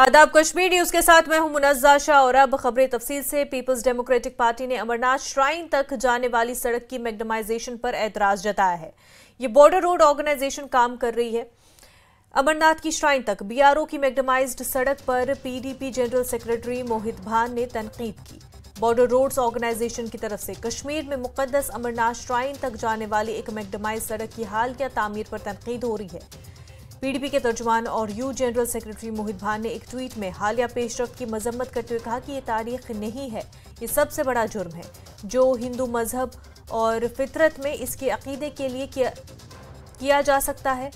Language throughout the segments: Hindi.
आदाब कश्मीर न्यूज के साथ मैं हूं मुनजा शाह और अब खबरें तफसील से पीपल्स डेमोक्रेटिक पार्टी ने अमरनाथ श्राइन तक जाने वाली सड़क की मैग्नमाइजेशन पर एतराज जताया है ये बॉर्डर रोड ऑर्गेनाइजेशन काम कर रही है अमरनाथ की श्राइन तक बीआरओ की मैग्नमाइज्ड सड़क पर पीडीपी जनरल सेक्रेटरी मोहित भान ने तनकीद की बॉर्डर रोड्स ऑर्गेनाइजेशन की तरफ से कश्मीर में मुकदस अमरनाथ श्राइन तक जाने वाली एक मैग्नमाइज सड़क की हाल क्या तामीर पर तनकीद हो रही है पीडीपी के तर्जमान और यू जनरल सेक्रेटरी मोहित भान ने एक ट्वीट में हालिया पेशरफ की मजम्मत करते हुए कहा कि ये तारीख नहीं है ये सबसे बड़ा जुर्म है जो हिंदू मजहब और फितरत में इसके अकीदे के लिए किया, किया जा सकता है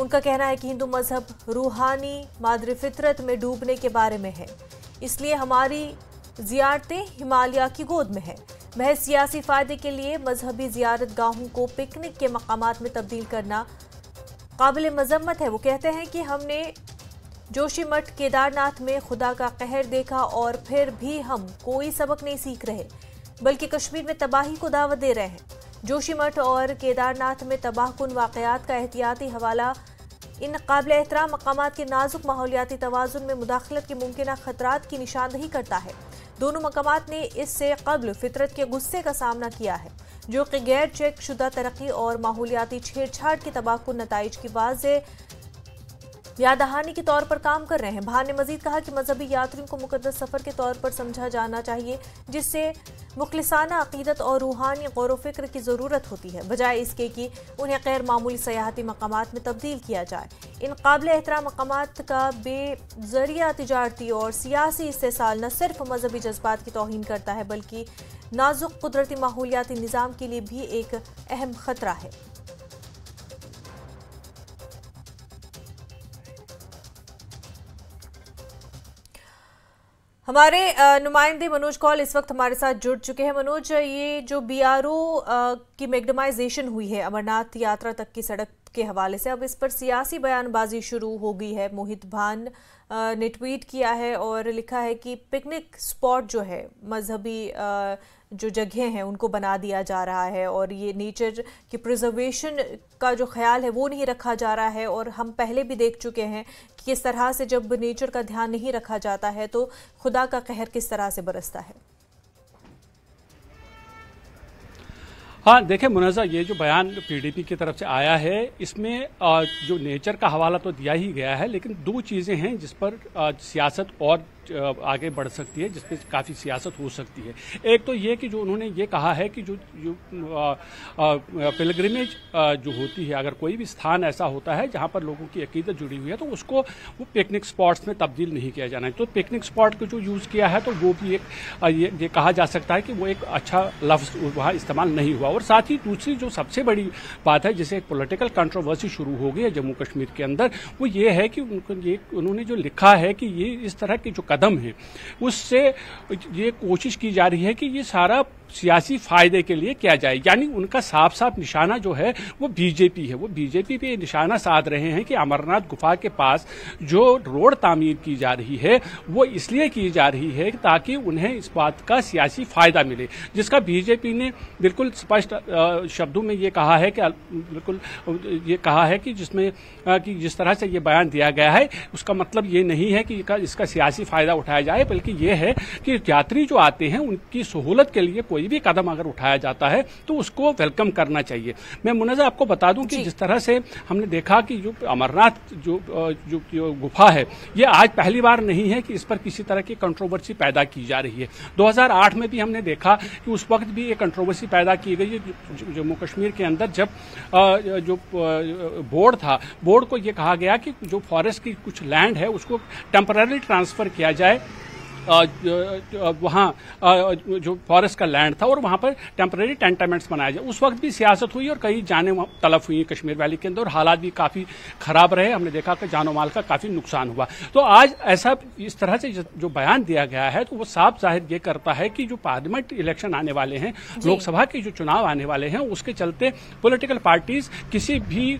उनका कहना है कि हिंदू मजहब रूहानी मादर फितरत में डूबने के बारे में है इसलिए हमारी जियारतें हिमालय की गोद में है महज सियासी फायदे के लिए मजहबी जियारत गाहों को पिकनिक के मकाम में तब्दील करना काबिल मजम्मत है वो कहते हैं कि हमने जोशीमठ केदारनाथ में खुदा का कहर देखा और फिर भी हम कोई सबक नहीं सीख रहे बल्कि कश्मीर में तबाही को दावत दे रहे हैं जोशीमठ और केदारनाथ में तबाहकुन वाकयात का एहतियाती हवाला इन काबिल एहतराम मकाम के नाजुक माहौलियाती तोज़ुन में मुदाखलत के मुमकिन खतरा की निशानदही करता है दोनों मकाम ने इससे कबल फितरत के गुस्से का सामना किया है जो कि गैर चेक शुदा तरक्की और माहौलियाती छेड़छाड़ के तबाह नतज की वाज यादहानी दहानी के तौर पर काम कर रहे हैं भान ने मजीद कहा कि मजहबी यात्रियों को मुकदस सफ़र के तौर पर समझा जाना चाहिए जिससे मुखलसाना अकीदत और रूहानी गौर वफ़िक्र की ज़रूरत होती है बजाय इसके कि उन्हें गैर मामूली सयाहती मकाम में तब्दील किया जाए इन काबिल एहतराम मकाम का बेजरिया तजारती और सियासी इस्तेसाल न सिर्फ मजहबी जज्बात की तोहन करता है बल्कि नाजुक कुदरती माहौलियाती निज़ाम के लिए भी एक अहम ख़तरा है हमारे नुमाइंदे मनोज कौल इस वक्त हमारे साथ जुड़ चुके हैं मनोज ये जो बीआरओ की मैग्नमाइजेशन हुई है अमरनाथ यात्रा तक की सड़क के हवाले से अब इस पर सियासी बयानबाजी शुरू हो गई है मोहित भान ने ट्वीट किया है और लिखा है कि पिकनिक स्पॉट जो है मजहबी जो जगहें हैं उनको बना दिया जा रहा है और ये नेचर की प्रिजर्वेशन का जो ख्याल है वो नहीं रखा जा रहा है और हम पहले भी देख चुके हैं कि किस तरह से जब नेचर का ध्यान नहीं रखा जाता है तो खुदा का कहर किस तरह से बरसता है हाँ देखें मुनजा ये जो बयान पीडीपी की तरफ से आया है इसमें जो नेचर का हवाला तो दिया ही गया है लेकिन दो चीज़ें हैं जिस पर सियासत और आगे बढ़ सकती है जिसमें काफ़ी सियासत हो सकती है एक तो ये कि जो उन्होंने ये कहा है कि जो जो जो होती है अगर कोई भी स्थान ऐसा होता है जहाँ पर लोगों की अकीदत जुड़ी हुई है तो उसको वो पिकनिक स्पॉट्स में तब्दील नहीं किया जाना है तो पिकनिक स्पॉट को जो यूज़ किया है तो वो भी एक ये, ये कहा जा सकता है कि वो एक अच्छा लफ्ज़ वहाँ इस्तेमाल नहीं हुआ और साथ ही दूसरी जो सबसे बड़ी बात है जिसे एक पोलिटिकल कंट्रोवर्सी शुरू हो गई है जम्मू कश्मीर के अंदर वो ये है कि उनको ये उन्होंने जो लिखा है कि ये इस तरह के जो कदम कदम है उससे ये कोशिश की जा रही है कि ये सारा सियासी फायदे के लिए किया जाए यानी उनका साफ साफ निशाना जो है वो बीजेपी है वो बीजेपी पे निशाना साध रहे हैं कि अमरनाथ गुफा के पास जो रोड तामीर की जा रही है वो इसलिए की जा रही है ताकि उन्हें इस बात का सियासी फायदा मिले जिसका बीजेपी ने बिल्कुल स्पष्ट शब्दों में ये कहा है कि बिल्कुल ये कहा है कि जिसमें कि जिस तरह से ये बयान दिया गया है उसका मतलब ये नहीं है कि इसका सियासी फायदा उठाया जाए बल्कि ये है कि यात्री जो आते हैं उनकी सहूलत के लिए कोई कोई भी कदम अगर उठाया जाता है तो उसको वेलकम करना चाहिए मैं मुनजा आपको बता दूं कि जिस तरह से हमने देखा कि जो अमरनाथ जो जो, जो गुफा है ये आज पहली बार नहीं है कि इस पर किसी तरह की कंट्रोवर्सी पैदा की जा रही है 2008 में भी हमने देखा कि उस वक्त भी ये कंट्रोवर्सी पैदा की गई जम्मू कश्मीर के अंदर जब जो बोर्ड था बोर्ड को यह कहा गया कि जो फॉरेस्ट की कुछ लैंड है उसको टेम्पररी ट्रांसफर किया जाए वहाँ जो फॉरेस्ट का लैंड था और वहाँ पर टेम्प्रेरी टेंटामेंट्स बनाए जाए उस वक्त भी सियासत हुई और कई जाने तलफ हुई कश्मीर वैली के अंदर और हालात भी काफ़ी खराब रहे हमने देखा कि जानो माल का काफ़ी नुकसान हुआ तो आज ऐसा इस तरह से जो बयान दिया गया है तो वो साफ जाहिर ये करता है कि जो पार्लियामेंट इलेक्शन आने वाले हैं लोकसभा के जो चुनाव आने वाले हैं उसके चलते पोलिटिकल पार्टीज किसी भी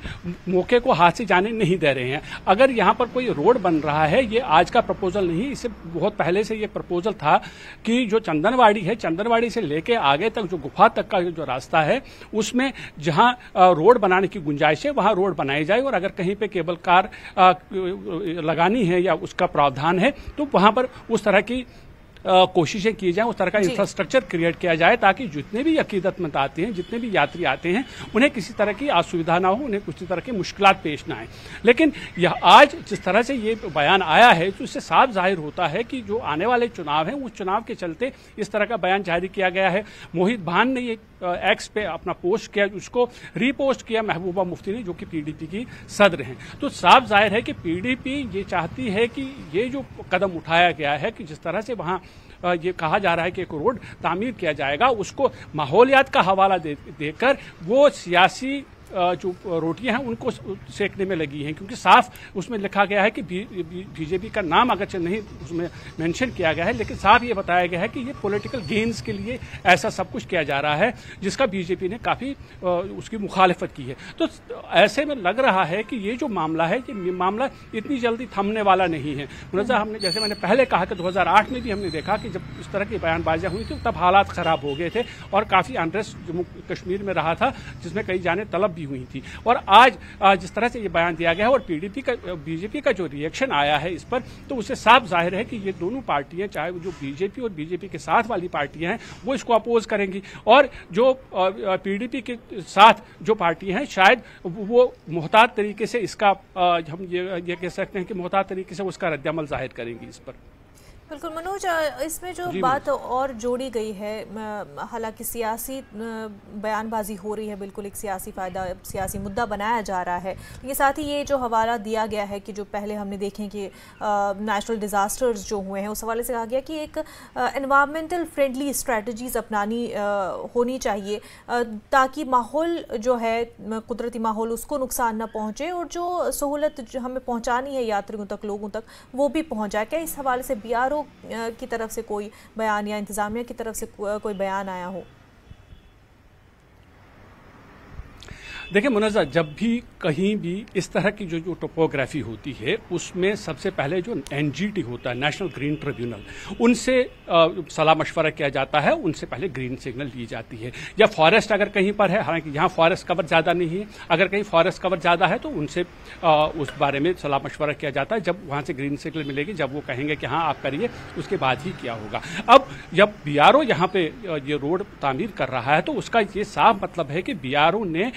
मौके को हाथ से जाने नहीं दे रहे हैं अगर यहाँ पर कोई रोड बन रहा है ये आज का प्रपोजल नहीं इसे बहुत पहले से ये प्रपोजल था कि जो चंदनवाड़ी है चंदनवाड़ी से लेके आगे तक जो गुफा तक का जो रास्ता है उसमें जहां रोड बनाने की गुंजाइश है वहां रोड बनाई जाए और अगर कहीं पे केबल कार लगानी है या उसका प्रावधान है तो वहां पर उस तरह की कोशिशें की जाएं उस तरह का इंफ्रास्ट्रक्चर क्रिएट किया जाए ताकि जितने भी अकीदतमंद आते हैं जितने भी यात्री आते हैं उन्हें किसी तरह की असुविधा ना हो उन्हें किसी तरह की मुश्किल पेश ना आए लेकिन यह आज जिस तरह से ये बयान आया है तो इससे साफ जाहिर होता है कि जो आने वाले चुनाव हैं उस चुनाव के चलते इस तरह का बयान जारी किया गया है मोहित भान ने ये एक्स पे अपना पोस्ट किया उसको रीपोस्ट किया महबूबा मुफ्ती ने जो कि पीडीपी की सदर हैं तो साफ जाहिर है कि पीडीपी ये चाहती है कि ये जो कदम उठाया गया है कि जिस तरह से वहाँ ये कहा जा रहा है कि एक रोड तामीर किया जाएगा उसको माहौलियात का हवाला देकर दे वो सियासी जो रोटियां हैं उनको सेकने में लगी हैं क्योंकि साफ उसमें लिखा गया है कि बीजेपी का नाम अगर नहीं उसमें मेंशन किया गया है लेकिन साफ ये बताया गया है कि ये पॉलिटिकल गेंस के लिए ऐसा सब कुछ किया जा रहा है जिसका बीजेपी ने काफ़ी उसकी मुखालफत की है तो ऐसे में लग रहा है कि ये जो मामला है ये मामला इतनी जल्दी थमने वाला नहीं है मुनजा हमने जैसे मैंने पहले कहा कि दो में भी हमने देखा कि जब इस तरह की बयानबाजियाँ हुई थी तब हालात खराब हो गए थे और काफ़ी अनरेस्ट जम्मू कश्मीर में रहा था जिसमें कई जाने तलब भी हुई थी और आज जिस तरह से ये बयान दिया गया है और पीडीपी का बीजेपी का जो रिएक्शन आया है इस पर तो उसे साफ जाहिर है कि ये दोनों पार्टियां चाहे जो बीजेपी और बीजेपी के साथ वाली पार्टियां हैं वो इसको अपोज करेंगी और जो पीडीपी के साथ जो पार्टी हैं शायद वो मोहतात तरीके से इसका हम ये, ये कह सकते हैं कि मोहतात तरीके से उसका रद्दमल जाहिर करेंगी इस पर बिल्कुल मनोज इसमें जो बात और जोड़ी गई है हालांकि सियासी बयानबाजी हो रही है बिल्कुल एक सियासी फ़ायदा सियासी मुद्दा बनाया जा रहा है लेकिन साथ ही ये जो हवाला दिया गया है कि जो पहले हमने देखें कि नेचुरल डिज़ास्टर्स जो हुए हैं उस हवाले से कहा गया कि एक इन्वामेंटल फ्रेंडली स्ट्रेटजीज़ अपनानी आ, होनी चाहिए आ, ताकि माहौल जो है कुदरती माहौल उसको नुकसान न पहुँचे और जो सहूलत हमें पहुँचानी है यात्रियों तक लोगों तक वो भी पहुँच जाए क्या इस हवाले से बी आर की तरफ से कोई बयान या इंतज़ामिया की तरफ से कोई बयान आया हो देखिए मुनजा जब भी कहीं भी इस तरह की जो जो टोपोग्राफी होती है उसमें सबसे पहले जो एन होता है नेशनल ग्रीन ट्रिब्यूनल उनसे सलाह मशवरा किया जाता है उनसे पहले ग्रीन सिग्नल ली जाती है या फॉरेस्ट अगर कहीं पर है हालांकि यहाँ फॉरेस्ट कवर ज़्यादा नहीं है अगर कहीं फॉरेस्ट कवर ज़्यादा है तो उनसे आ, उस बारे में सलाह मशवरा किया जाता है जब वहाँ से ग्रीन सिग्नल मिलेगी जब वो कहेंगे कि हाँ आप करिए उसके बाद ही क्या होगा अब जब बी आर ओ यहाँ ये रोड तामीर कर रहा है तो उसका ये साफ मतलब है कि बी आर ओ ने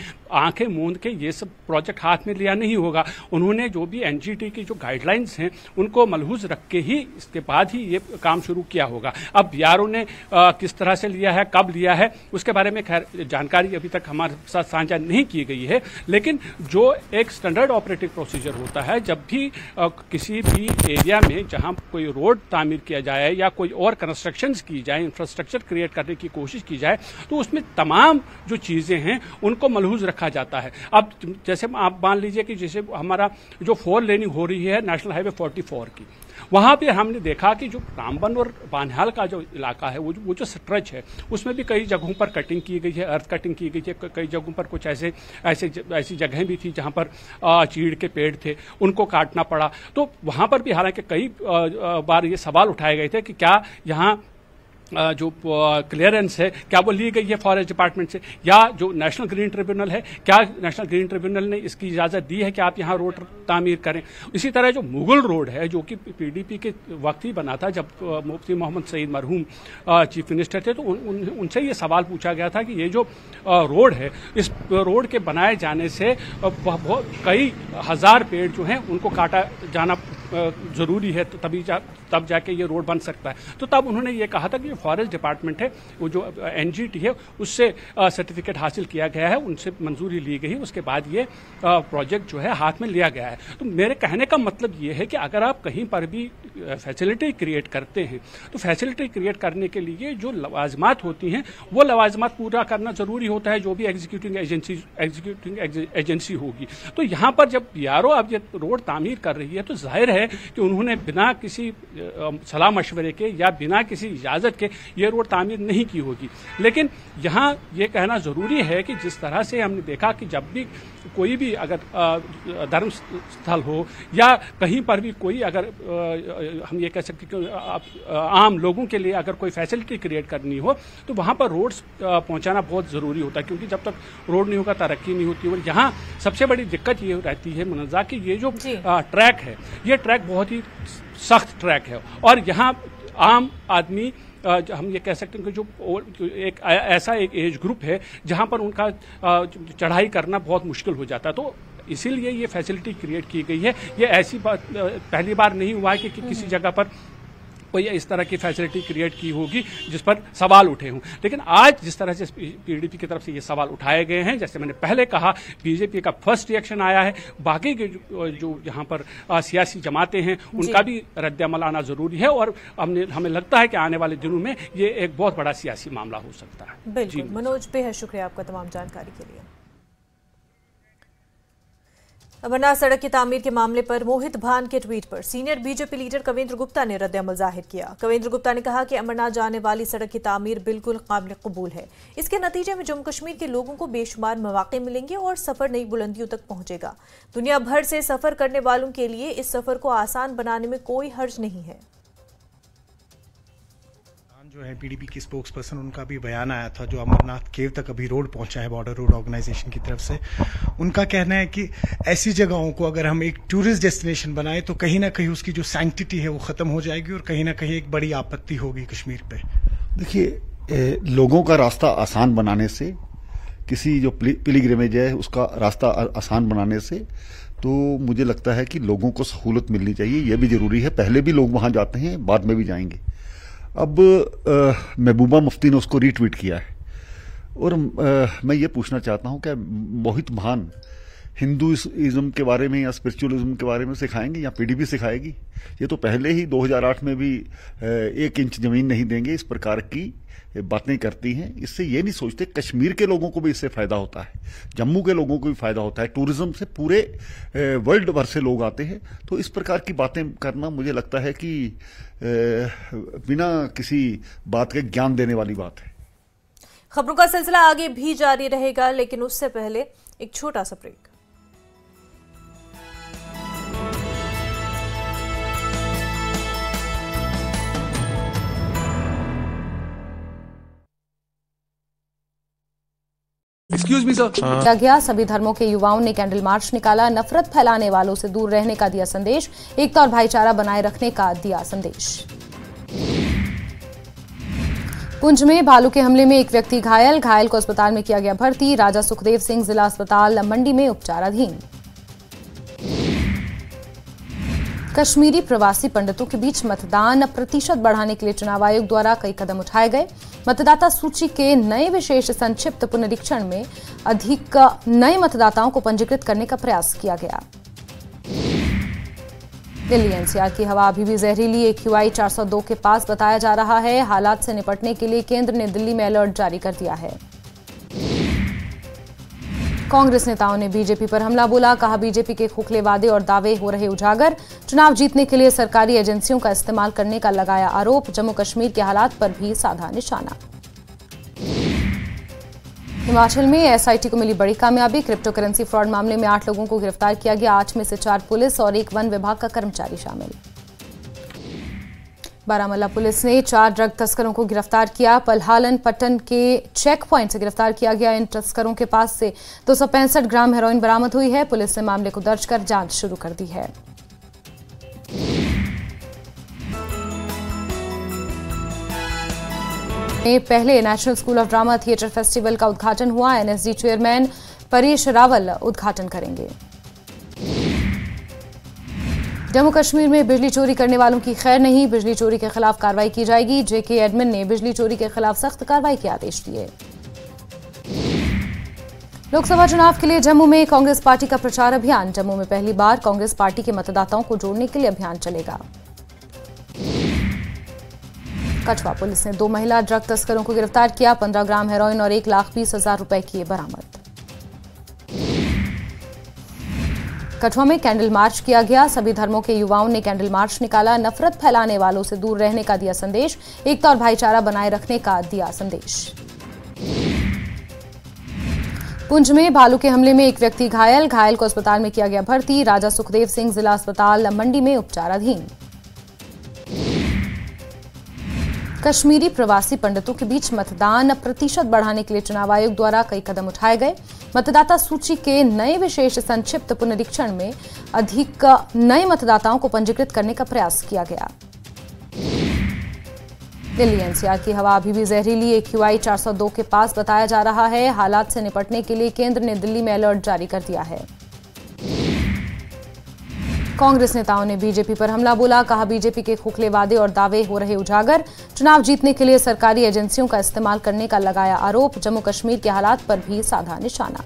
आंखें मूंद के ये सब प्रोजेक्ट हाथ में लिया नहीं होगा उन्होंने जो भी एन की जो गाइडलाइंस हैं उनको मलहूज रख के ही इसके बाद ही ये काम शुरू किया होगा अब बीआरओ ने आ, किस तरह से लिया है कब लिया है उसके बारे में खैर जानकारी अभी तक हमारे साथ साझा नहीं की गई है लेकिन जो एक स्टैंडर्ड ऑपरेटिव प्रोसीजर होता है जब भी आ, किसी भी एरिया में जहां कोई रोड तामीर किया जाए या कोई और कंस्ट्रक्शन की जाए इंफ्रास्ट्रक्चर क्रिएट करने की कोशिश की जाए तो उसमें तमाम जो चीज़ें हैं उनको मलहूज रखा जाता है अब जैसे आप मान लीजिए कि जैसे हमारा जो फोर लेनिंग हो रही है नेशनल हाईवे 44 की वहां पे हमने देखा कि जो रामबन और बानहाल का जो इलाका है वो जो, वो जो स्ट्रेच है उसमें भी कई जगहों पर कटिंग की गई है अर्थ कटिंग की गई है कई जगहों पर कुछ ऐसे ऐसे ऐसी जगहें भी थी जहां पर चीड़ के पेड़ थे उनको काटना पड़ा तो वहां पर भी हालांकि कई बार ये सवाल उठाए गए थे कि क्या यहाँ जो क्लियरेंस है क्या वो ली गई है फॉरेस्ट डिपार्टमेंट से या जो नेशनल ग्रीन ट्रिब्यूनल है क्या नेशनल ग्रीन ट्रिब्यूनल ने इसकी इजाजत दी है कि आप यहाँ रोड तामीर करें इसी तरह जो मुगल रोड है जो कि पीडीपी के वक्त ही बना था जब मुफ्ती मोहम्मद सईद मरहूम चीफ मिनिस्टर थे तो उन, उन, उनसे ये सवाल पूछा गया था कि ये जो रोड है इस रोड के बनाए जाने से कई हजार पेड़ जो हैं उनको काटा जाना जरूरी है तो तभी जा तब जाके ये रोड बन सकता है तो तब उन्होंने ये कहा था कि फॉरेस्ट डिपार्टमेंट है वो जो एन है उससे सर्टिफिकेट हासिल किया गया है उनसे मंजूरी ली गई उसके बाद ये प्रोजेक्ट जो है हाथ में लिया गया है तो मेरे कहने का मतलब ये है कि अगर आप कहीं पर भी फैसिलिटी क्रिएट करते हैं तो फैसिलिटी क्रिएट करने के लिए जो लवाजमात होती हैं वो लवाजमात पूरा करना जरूरी होता है जो भी एग्जीक्यूटिंग एजेंसी एग्जीक्यूटिंग एजेंसी होगी तो यहाँ पर जब बी अब ये रोड तामीर कर रही है तो जाहिर है कि उन्होंने बिना किसी सलाह मशवरे के या बिना किसी इजाजत के ये रोड तामीर नहीं की होगी लेकिन यहाँ ये कहना ज़रूरी है कि जिस तरह से हमने देखा कि जब भी कोई भी अगर धर्म स्थल हो या कहीं पर भी कोई अगर हम ये कह सकते हैं आम लोगों के लिए अगर कोई फैसिलिटी क्रिएट करनी हो तो वहाँ पर रोड्स पहुँचाना बहुत ज़रूरी होता है क्योंकि जब तक रोड नहीं होगा तरक्की नहीं होती और यहाँ सबसे बड़ी दिक्कत ये रहती है मुनजा कि ये जो ट्रैक है ये ट्रैक बहुत ही सख्त ट्रैक है और यहाँ आम आदमी हम ये कह सकते हैं कि जो एक ऐसा एक एज ग्रुप है जहां पर उनका चढ़ाई करना बहुत मुश्किल हो जाता है तो इसीलिए ये फैसिलिटी क्रिएट की गई है ये ऐसी बात पहली बार नहीं हुआ है कि, कि किसी हम्म। जगह पर भैया इस तरह की फैसिलिटी क्रिएट की होगी जिस पर सवाल उठे हों लेकिन आज जिस तरह से पीडीपी की तरफ से ये सवाल उठाए गए हैं जैसे मैंने पहले कहा बीजेपी का फर्स्ट रिएक्शन आया है बाकी के जो, जो यहाँ पर सियासी जमातें हैं उनका भी रद्दमल आना जरूरी है और हमने हमें लगता है कि आने वाले दिनों में ये एक बहुत बड़ा सियासी मामला हो सकता है बिल्कुल मनोज बेहद शुक्रिया आपका तमाम जानकारी के लिए अमरनाथ सड़क की तामीर के मामले पर मोहित भान के ट्वीट पर senior BJP leader Kavinder Gupta ने अमल जाहिर किया कविंद्र गुप्ता ने कहा कि अमरनाथ जाने वाली सड़क की तामीर बिल्कुल काबिल कबूल है इसके नतीजे में जम्मू कश्मीर के लोगों को बेशुमार मौाक़े मिलेंगे और सफ़र नई बुलंदियों तक पहुंचेगा दुनिया भर से सफ़र करने वालों के लिए इस सफ़र को आसान बनाने में कोई हर्ज नहीं है जो है पीडीपी के स्पोक्स पर्सन उनका भी बयान आया था जो अमरनाथ केव तक अभी रोड पहुंचा है बॉर्डर रोड ऑर्गेनाइजेशन की तरफ से उनका कहना है कि ऐसी जगहों को अगर हम एक टूरिस्ट डेस्टिनेशन बनाएं तो कहीं ना कहीं उसकी जो सैंक्टिटी है वो ख़त्म हो जाएगी और कहीं ना कहीं एक बड़ी आपत्ति होगी कश्मीर पर देखिए लोगों का रास्ता आसान बनाने से किसी जो पिलीग्रेमेज है उसका रास्ता आसान बनाने से तो मुझे लगता है कि लोगों को सहूलत मिलनी चाहिए यह भी जरूरी है पहले भी लोग वहां जाते हैं बाद में भी जाएंगे अब महबूबा मुफ्ती ने उसको रीट्वीट किया है और आ, मैं ये पूछना चाहता हूँ क्या मोहित महान हिंदुज़म के बारे में या स्पिरिचुअलिज्म के बारे में सिखाएंगे या पीडीपी सिखाएगी ये तो पहले ही 2008 में भी एक इंच ज़मीन नहीं देंगे इस प्रकार की बातें करती हैं इससे ये नहीं सोचते कश्मीर के लोगों को भी इससे फ़ायदा होता है जम्मू के लोगों को भी फ़ायदा होता है टूरिज़्म से पूरे वर्ल्ड भर से लोग आते हैं तो इस प्रकार की बातें करना मुझे लगता है कि बिना किसी बात के ज्ञान देने वाली बात है खबरों का सिलसिला आगे भी जारी रहेगा लेकिन उससे पहले एक छोटा सा ब्रेक एक्सक्यूज मी सर गया सभी धर्मों के युवाओं ने कैंडल मार्च निकाला नफरत फैलाने वालों से दूर रहने का दिया संदेश एकता और भाईचारा बनाए रखने का दिया संदेश पुंज में भालू के हमले में एक व्यक्ति घायल घायल को अस्पताल में किया गया भर्ती राजा सुखदेव सिंह जिला अस्पताल मंडी में उपचाराधीन कश्मीरी प्रवासी पंडितों के बीच मतदान प्रतिशत बढ़ाने के लिए चुनाव आयोग द्वारा कई कदम उठाए गए मतदाता सूची के नए विशेष संक्षिप्त पुनरीक्षण में अधिक नए मतदाताओं को पंजीकृत करने का प्रयास किया गया दिल्ली एनसीआर की हवा अभी भी जहरीली एक क्यूआई 402 के पास बताया जा रहा है हालात से निपटने के लिए केंद्र ने दिल्ली में अलर्ट जारी कर दिया है कांग्रेस नेताओं ने बीजेपी पर हमला बोला कहा बीजेपी के खोखले वादे और दावे हो रहे उजागर चुनाव जीतने के लिए सरकारी एजेंसियों का इस्तेमाल करने का लगाया आरोप जम्मू कश्मीर के हालात पर भी साधा निशाना हिमाचल में एसआईटी को मिली बड़ी कामयाबी क्रिप्टो करेंसी फ्रॉड मामले में आठ लोगों को गिरफ्तार किया गया आठ में से चार पुलिस और एक वन विभाग का कर्मचारी शामिल बारामला पुलिस ने चार ड्रग तस्करों को गिरफ्तार किया पलहालन पटन के चेक प्वाइंट से गिरफ्तार किया गया इन तस्करों के पास से दो ग्राम हेरोइन बरामद हुई है पुलिस ने मामले को दर्ज कर जांच शुरू कर दी है पहले National School of Drama theatre festival का उद्घाटन हुआ एनएसडी चेयरमैन परेश रावल उद्घाटन करेंगे जम्मू कश्मीर में बिजली चोरी करने वालों की खैर नहीं बिजली चोरी के खिलाफ कार्रवाई की जाएगी जेके एडमिन ने बिजली चोरी के खिलाफ सख्त कार्रवाई के आदेश दिए लोकसभा चुनाव के लिए जम्मू में कांग्रेस पार्टी का प्रचार अभियान जम्मू में पहली बार कांग्रेस पार्टी के मतदाताओं को जोड़ने के लिए अभियान चलेगा कछवा पुलिस ने दो महिला ड्रग तस्करों को गिरफ्तार किया पंद्रह ग्राम हेरोइन और एक लाख बीस हजार रुपए किए बरामद कठुआ में कैंडल मार्च किया गया सभी धर्मों के युवाओं ने कैंडल मार्च निकाला नफरत फैलाने वालों से दूर रहने का दिया संदेश एकता और भाईचारा बनाए रखने का दिया संदेश पुंज में भालू के हमले में एक व्यक्ति घायल घायल को अस्पताल में किया गया भर्ती राजा सुखदेव सिंह जिला अस्पताल मंडी में उपचाराधीन कश्मीरी प्रवासी पंडितों के बीच मतदान प्रतिशत बढ़ाने के लिए चुनाव आयोग द्वारा कई कदम उठाए गए मतदाता सूची के नए विशेष संक्षिप्त पुनरीक्षण में अधिक नए मतदाताओं को पंजीकृत करने का प्रयास किया गया दिल्ली एनसीआर की हवा अभी भी जहरीली एक एक्यूआई 402 के पास बताया जा रहा है हालात से निपटने के लिए केंद्र ने दिल्ली में अलर्ट जारी कर दिया है कांग्रेस नेताओं ने बीजेपी पर हमला बोला कहा बीजेपी के खोखले वादे और दावे हो रहे उजागर चुनाव जीतने के लिए सरकारी एजेंसियों का इस्तेमाल करने का लगाया आरोप जम्मू कश्मीर के हालात पर भी साधा निशाना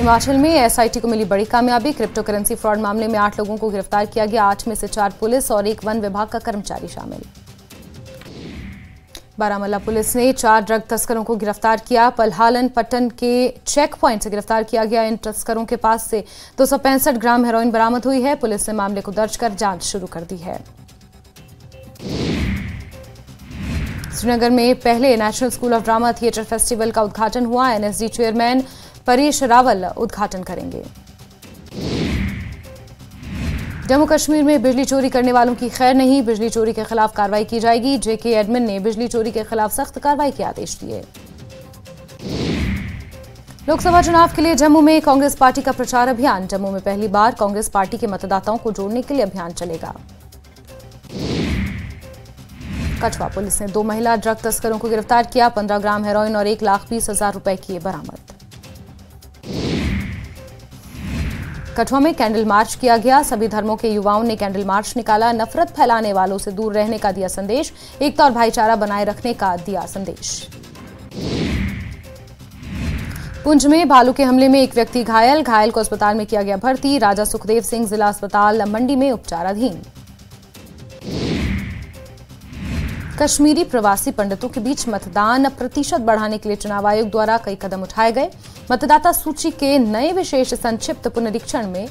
हिमाचल में एसआईटी को मिली बड़ी कामयाबी क्रिप्टो करेंसी फ्रॉड मामले में आठ लोगों को गिरफ्तार किया गया आठ में से चार पुलिस और एक वन विभाग का कर्मचारी शामिल बारामूला पुलिस ने चार ड्रग तस्करों को गिरफ्तार किया पलहालन पटन के चेक पॉइंट से गिरफ्तार किया गया इन तस्करों के पास से दो ग्राम हेरोइन बरामद हुई है पुलिस ने मामले को दर्ज कर जांच शुरू कर दी है श्रीनगर में पहले National School of Drama theatre festival का उद्घाटन हुआ एनएसडी चेयरमैन परेश रावल उद्घाटन करेंगे जम्मू कश्मीर में बिजली चोरी करने वालों की खैर नहीं बिजली चोरी के खिलाफ कार्रवाई की जाएगी जेके एडमिन ने बिजली चोरी के खिलाफ सख्त कार्रवाई के आदेश दिए लोकसभा चुनाव के लिए जम्मू में कांग्रेस पार्टी का प्रचार अभियान जम्मू में पहली बार कांग्रेस पार्टी के मतदाताओं को जोड़ने के लिए अभियान चलेगा कठवा पुलिस ने दो महिला ड्रग तस्करों को गिरफ्तार किया पंद्रह ग्राम हेरोइन और एक लाख बीस हजार रुपए किए बरामद कठुआ में कैंडल मार्च किया गया सभी धर्मों के युवाओं ने कैंडल मार्च निकाला नफरत फैलाने वालों से दूर रहने का दिया संदेश एकता तो और भाईचारा बनाए रखने का दिया संदेश पुंज में भालू के हमले में एक व्यक्ति घायल घायल को अस्पताल में किया गया भर्ती राजा सुखदेव सिंह जिला अस्पताल मंडी में उपचाराधीन कश्मीरी प्रवासी पंडितों के बीच मतदान प्रतिशत बढ़ाने के लिए चुनाव आयोग द्वारा कई कदम उठाए गए मतदाता सूची के नए विशेष संक्षिप्त पुनरीक्षण में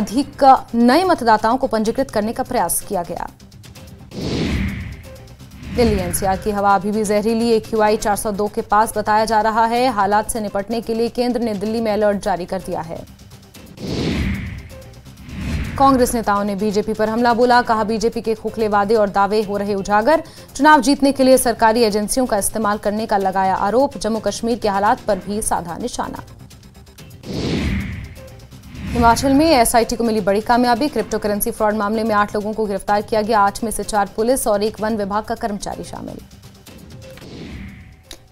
अधिक नए मतदाताओं को पंजीकृत करने का प्रयास किया गया दिल्ली एनसीआर की हवा अभी भी जहरीली एक क्यूआई 402 के पास बताया जा रहा है हालात से निपटने के लिए केंद्र ने दिल्ली में अलर्ट जारी कर दिया है कांग्रेस नेताओं ने बीजेपी पर हमला बोला कहा बीजेपी के खोखले वादे और दावे हो रहे उजागर चुनाव जीतने के लिए सरकारी एजेंसियों का इस्तेमाल करने का लगाया आरोप जम्मू कश्मीर के हालात पर भी साधा निशाना हिमाचल में एसआईटी को मिली बड़ी कामयाबी क्रिप्टो करेंसी फ्रॉड मामले में आठ लोगों को गिरफ्तार किया गया आठ में से चार पुलिस और एक वन विभाग का कर्मचारी शामिल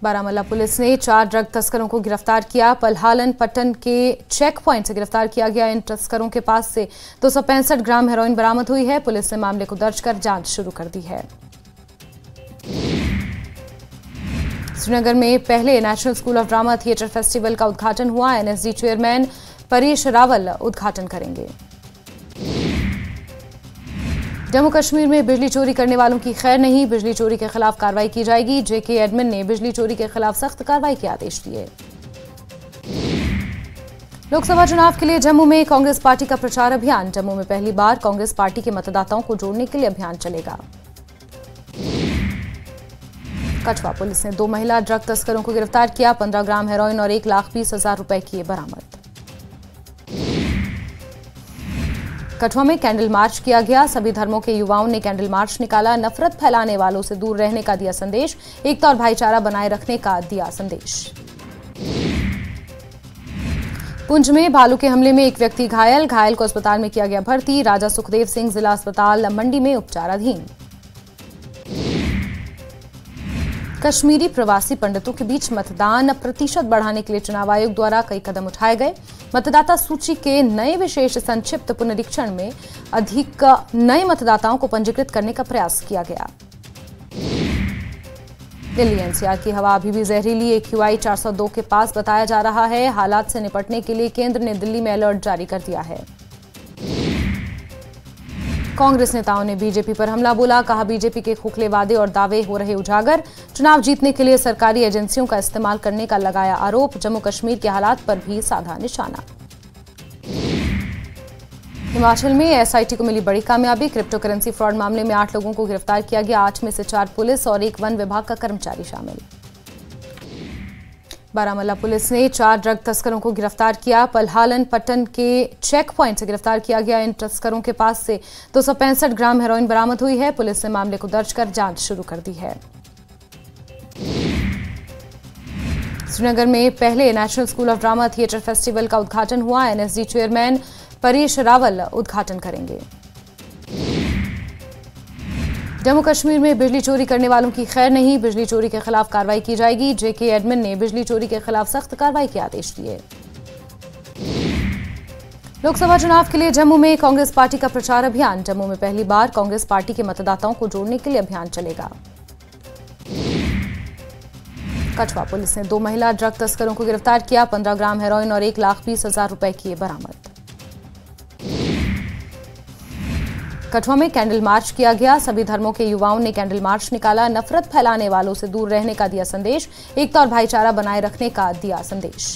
बारामला पुलिस ने चार ड्रग तस्करों को गिरफ्तार किया पलहालन पटन के चेक पॉइंट से गिरफ्तार किया गया इन तस्करों के पास से दो ग्राम हेरोइन बरामद हुई है पुलिस ने मामले को दर्ज कर जांच शुरू कर दी है श्रीनगर में पहले National School of Drama theatre festival का उद्घाटन हुआ एनएसडी चेयरमैन परेश रावल उद्घाटन करेंगे जम्मू कश्मीर में बिजली चोरी करने वालों की खैर नहीं बिजली चोरी के खिलाफ कार्रवाई की जाएगी जेके एडमिन ने बिजली चोरी के खिलाफ सख्त कार्रवाई के आदेश दिए लोकसभा चुनाव के लिए जम्मू में कांग्रेस पार्टी का प्रचार अभियान जम्मू में पहली बार कांग्रेस पार्टी के मतदाताओं को जोड़ने के लिए अभियान चलेगा कछवा पुलिस ने दो महिला ड्रग तस्करों को गिरफ्तार किया पंद्रह ग्राम हेरोइन और एक लाख बीस हजार रुपए किए बरामद कठुआ में कैंडल मार्च किया गया सभी धर्मों के युवाओं ने कैंडल मार्च निकाला नफरत फैलाने वालों से दूर रहने का दिया संदेश एकता तो और भाईचारा बनाए रखने का दिया संदेश पुंज में भालू के हमले में एक व्यक्ति घायल घायल को अस्पताल में किया गया भर्ती राजा सुखदेव सिंह जिला अस्पताल मंडी में उपचाराधीन कश्मीरी प्रवासी पंडितों के बीच मतदान प्रतिशत बढ़ाने के लिए चुनाव आयोग द्वारा कई कदम उठाए गए मतदाता सूची के नए विशेष संक्षिप्त पुनरीक्षण में अधिक नए मतदाताओं को पंजीकृत करने का प्रयास किया गया दिल्ली एनसीआर की हवा अभी भी जहरीली एक यूआई 402 के पास बताया जा रहा है हालात से निपटने के लिए केंद्र ने दिल्ली में अलर्ट जारी कर दिया है कांग्रेस नेताओं ने बीजेपी पर हमला बोला कहा बीजेपी के खोखले वादे और दावे हो रहे उजागर चुनाव जीतने के लिए सरकारी एजेंसियों का इस्तेमाल करने का लगाया आरोप जम्मू कश्मीर के हालात पर भी साधा निशाना हिमाचल में एसआईटी को मिली बड़ी कामयाबी क्रिप्टो करेंसी फ्रॉड मामले में आठ लोगों को गिरफ्तार किया गया आठ में से चार पुलिस और एक वन विभाग का कर्मचारी शामिल बारामला पुलिस ने चार ड्रग तस्करों को गिरफ्तार किया पलहालन पट्टन के चेक पॉइंट से गिरफ्तार किया गया इन तस्करों के पास से दो ग्राम हेरोइन बरामद हुई है पुलिस ने मामले को दर्ज कर जांच शुरू कर दी है श्रीनगर में पहले National School of Drama theatre festival का उद्घाटन हुआ एनएसडी चेयरमैन परेश रावल उद्घाटन करेंगे जम्मू कश्मीर में बिजली चोरी करने वालों की खैर नहीं बिजली चोरी के खिलाफ कार्रवाई की जाएगी जेके एडमिन ने बिजली चोरी के खिलाफ सख्त कार्रवाई के आदेश दिए लोकसभा चुनाव के लिए जम्मू में कांग्रेस पार्टी का प्रचार अभियान जम्मू में पहली बार कांग्रेस पार्टी के मतदाताओं को जोड़ने के लिए अभियान चलेगा कछवा पुलिस ने दो महिला ड्रग तस्करों को गिरफ्तार किया पंद्रह ग्राम हेरोइन और एक लाख बीस हजार रुपए किए बरामद कठुआ में कैंडल मार्च किया गया सभी धर्मों के युवाओं ने कैंडल मार्च निकाला नफरत फैलाने वालों से दूर रहने का दिया संदेश एकता और भाईचारा बनाए रखने का दिया संदेश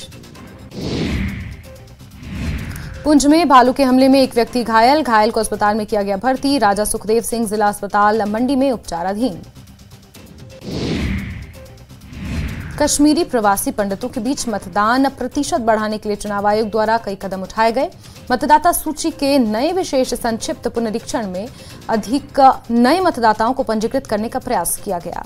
पुंज में भालू के हमले में एक व्यक्ति घायल घायल को अस्पताल में किया गया भर्ती राजा सुखदेव सिंह जिला अस्पताल मंडी में उपचाराधीन कश्मीरी प्रवासी पंडितों के बीच मतदान प्रतिशत बढ़ाने के लिए चुनाव आयोग द्वारा कई कदम उठाए गए मतदाता सूची के नए विशेष संक्षिप्त पुनरीक्षण में अधिक नए मतदाताओं को पंजीकृत करने का प्रयास किया गया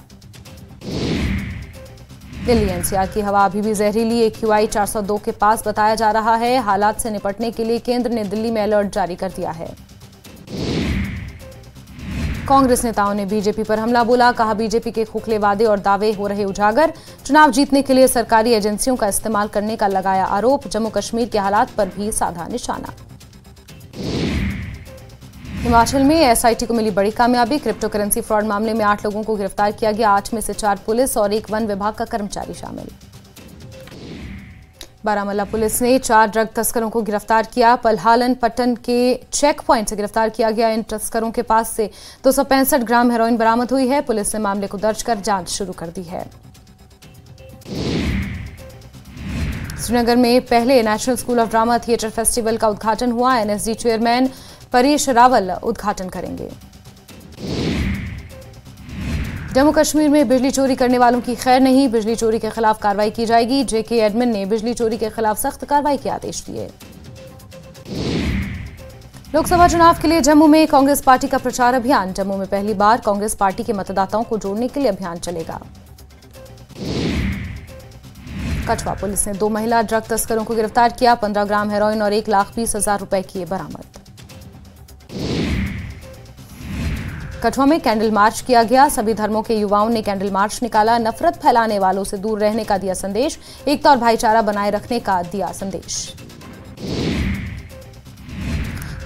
दिल्ली एनसीआर की हवा अभी भी जहरीली एक क्यूआई चार के पास बताया जा रहा है हालात से निपटने के लिए केंद्र ने दिल्ली में अलर्ट जारी कर दिया है कांग्रेस नेताओं ने बीजेपी पर हमला बोला कहा बीजेपी के खोखले वादे और दावे हो रहे उजागर चुनाव जीतने के लिए सरकारी एजेंसियों का इस्तेमाल करने का लगाया आरोप जम्मू कश्मीर के हालात पर भी साधा निशाना हिमाचल में एसआईटी को मिली बड़ी कामयाबी क्रिप्टो करेंसी फ्रॉड मामले में आठ लोगों को गिरफ्तार किया गया आठ में से चार पुलिस और एक वन विभाग का कर्मचारी शामिल बारामला पुलिस ने चार ड्रग तस्करों को गिरफ्तार किया पलहालन पट्टन के चेक पॉइंट से गिरफ्तार किया गया इन तस्करों के पास से दो ग्राम हेरोइन बरामद हुई है पुलिस ने मामले को दर्ज कर जांच शुरू कर दी है श्रीनगर में पहले National School of Drama theatre festival का उद्घाटन हुआ एनएसडी चेयरमैन परेश रावल उद्घाटन करेंगे जम्मू कश्मीर में बिजली चोरी करने वालों की खैर नहीं बिजली चोरी के खिलाफ कार्रवाई की जाएगी जेके एडमिन ने बिजली चोरी के खिलाफ सख्त कार्रवाई के आदेश दिए लोकसभा चुनाव के लिए जम्मू में कांग्रेस पार्टी का प्रचार अभियान जम्मू में पहली बार कांग्रेस पार्टी के मतदाताओं को जोड़ने के लिए अभियान चलेगा कठवा पुलिस ने दो महिला ड्रग तस्करों को गिरफ्तार किया पंद्रह ग्राम हेरोइन और एक लाख बीस हजार रुपए किए बरामद कठुआ में कैंडल मार्च किया गया सभी धर्मों के युवाओं ने कैंडल मार्च निकाला नफरत फैलाने वालों से दूर रहने का दिया संदेश एकता और भाईचारा बनाए रखने का दिया संदेश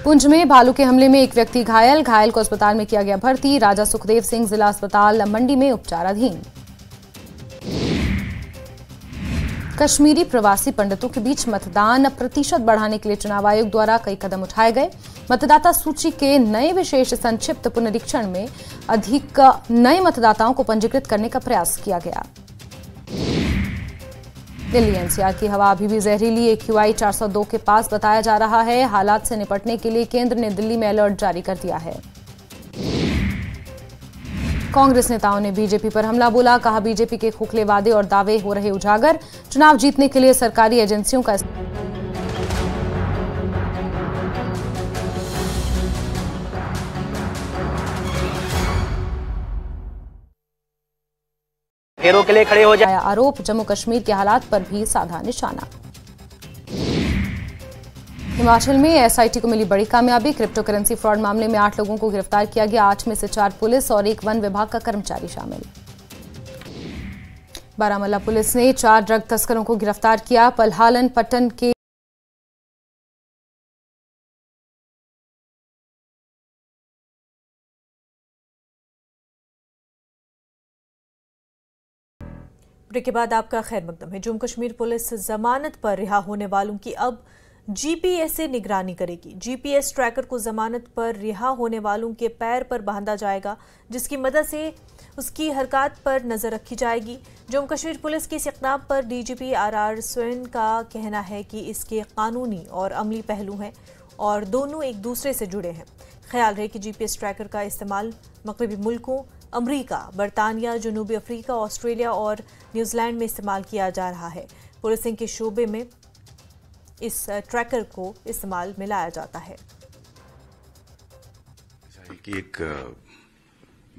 पुंज में भालू के हमले में एक व्यक्ति घायल घायल को अस्पताल में किया गया भर्ती राजा सुखदेव सिंह जिला अस्पताल मंडी में उपचाराधीन कश्मीरी प्रवासी पंडितों के बीच मतदान प्रतिशत बढ़ाने के लिए चुनाव आयोग द्वारा कई कदम उठाए गए मतदाता सूची के नए विशेष संक्षिप्त पुनरीक्षण में अधिक नए मतदाताओं को पंजीकृत करने का प्रयास किया गया दिल्ली एनसीआर की हवा अभी भी जहरीली एक यूआई चार के पास बताया जा रहा है हालात से निपटने के लिए केंद्र ने दिल्ली में अलर्ट जारी कर दिया है कांग्रेस नेताओं ने बीजेपी पर हमला बोला कहा बीजेपी के खोखले वादे और दावे हो रहे उजागर चुनाव जीतने के लिए सरकारी एजेंसियों का के लिए खड़े हो जाए आरोप जम्मू कश्मीर के हालात पर भी साधा निशाना हिमाचल में एसआईटी को मिली बड़ी कामयाबी क्रिप्टो करेंसी फ्रॉड मामले में आठ लोगों को गिरफ्तार किया गया आठ में से चार पुलिस और एक वन विभाग का कर्मचारी शामिल बारामूला पुलिस ने चार ड्रग तस्करों को गिरफ्तार किया पलहालन पट्टन के ब्रेक के बाद आपका खैर मकदम है जम्मू कश्मीर पुलिस जमानत पर रिहा होने वालों की अब जीपीएस निगरानी करेगी जीपीएस ट्रैकर को जमानत पर रिहा होने वालों के पैर पर बांधा जाएगा जिसकी मदद से उसकी हरकत पर नज़र रखी जाएगी जम्मू कश्मीर पुलिस की इस इकदाम पर डीजीपी आरआर स्वयं का कहना है कि इसके कानूनी और अमली पहलू हैं और दोनों एक दूसरे से जुड़े हैं ख्याल रहे कि जीपीएस ट्रैकर का इस्तेमाल मगरबी मुल्कों अमरीका बरतानिया जनूबी अफ्रीका ऑस्ट्रेलिया और न्यूजीलैंड में इस्तेमाल किया जा रहा है पुलिसिंग के शोबे में इस ट्रैकर को इस्तेमाल में लाया जाता है कि एक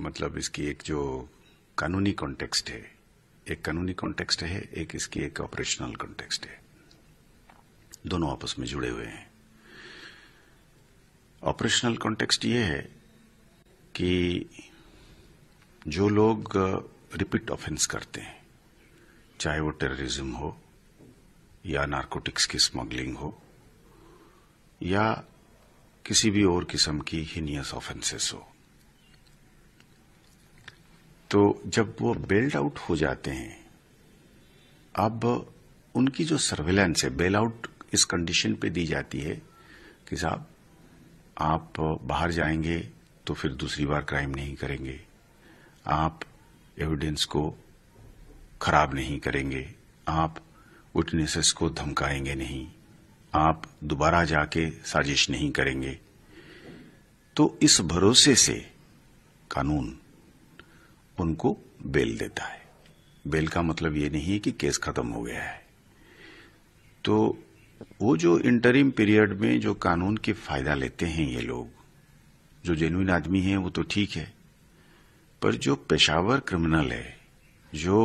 मतलब इसकी एक जो कानूनी कॉन्टेक्स्ट है एक कानूनी कॉन्टेक्स्ट है एक इसकी एक ऑपरेशनल कॉन्टेक्स्ट है दोनों आपस में जुड़े हुए हैं ऑपरेशनल कॉन्टेक्स्ट ये है कि जो लोग रिपीट ऑफेंस करते हैं चाहे वो टेररिज्म हो या नारकोटिक्स की स्मगलिंग हो या किसी भी और किस्म की हीनियस ऑफेंसेस हो तो जब वो बेल्ड आउट हो जाते हैं अब उनकी जो सर्वेलेंस है बेल आउट इस कंडीशन पे दी जाती है कि साहब आप बाहर जाएंगे तो फिर दूसरी बार क्राइम नहीं करेंगे आप एविडेंस को खराब नहीं करेंगे आप उठने से इसको धमकाएंगे नहीं आप दोबारा जाके साजिश नहीं करेंगे तो इस भरोसे से कानून उनको बेल देता है बेल का मतलब ये नहीं है कि केस खत्म हो गया है तो वो जो इंटरिम पीरियड में जो कानून के फायदा लेते हैं ये लोग जो जेनुइन आदमी है वो तो ठीक है पर जो पेशावर क्रिमिनल है जो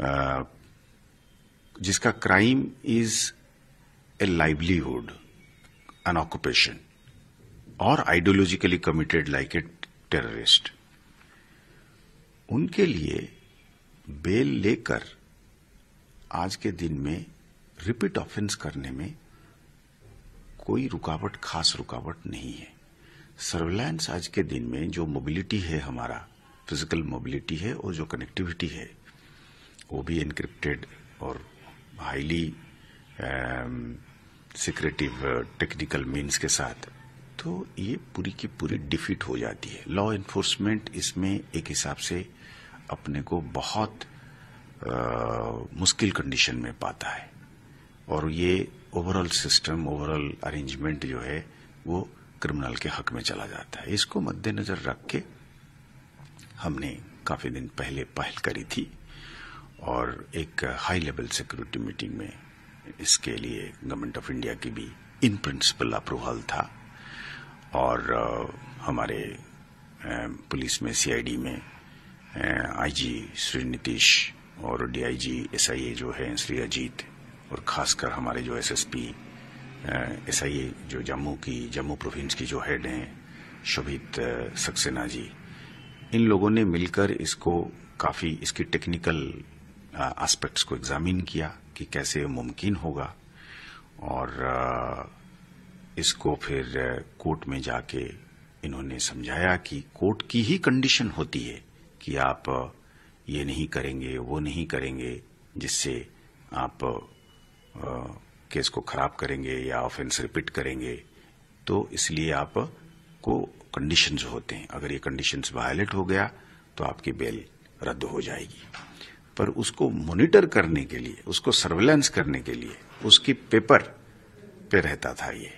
आ, जिसका crime is a livelihood an occupation और ideologically committed like a terrorist उनके लिए बेल लेकर आज के दिन में रिपीट ऑफेंस करने में कोई रुकावट खास रुकावट नहीं है सर्वेलांस आज के दिन में जो मोबिलिटी है हमारा फिजिकल मोबिलिटी है और जो कनेक्टिविटी है वो भी इनक्रिप्टेड और हाईली सिक्रेटिव टेक्निकल मीन्स के साथ तो ये पूरी की पूरी डिफीट हो जाती है लॉ इन्फोर्समेंट इसमें एक हिसाब से अपने को बहुत आ, uh, मुश्किल कंडीशन में पाता है और ये ओवरऑल सिस्टम ओवरऑल अरेंजमेंट जो है वो क्रिमिनल के हक में चला जाता है इसको मद्देनजर रख के हमने काफी दिन पहले पहल करी थी और एक हाई लेवल सिक्योरिटी मीटिंग में इसके लिए गवर्नमेंट ऑफ इंडिया की भी इन प्रिंसिपल अप्रूवल था और uh, हमारे पुलिस uh, में सीआईडी में आईजी uh, श्री नीतीश और डीआईजी एसआईए जो है श्री अजीत और खासकर हमारे जो एसएसपी एसआईए जो जम्मू की जम्मू प्रोविंस की जो हेड हैं शोभित सक्सेना जी इन लोगों ने मिलकर इसको काफ़ी इसकी टेक्निकल एस्पेक्ट्स को एग्जामिन किया कि कैसे मुमकिन होगा और इसको फिर कोर्ट में जाके इन्होंने समझाया कि कोर्ट की ही कंडीशन होती है कि आप ये नहीं करेंगे वो नहीं करेंगे जिससे आप केस को खराब करेंगे या ऑफेंस रिपीट करेंगे तो इसलिए आप को कंडीशंस होते हैं अगर ये कंडीशंस वायलेट हो गया तो आपकी बेल रद्द हो जाएगी पर उसको मॉनिटर करने के लिए उसको सर्वेलेंस करने के लिए उसकी पेपर पे रहता था ये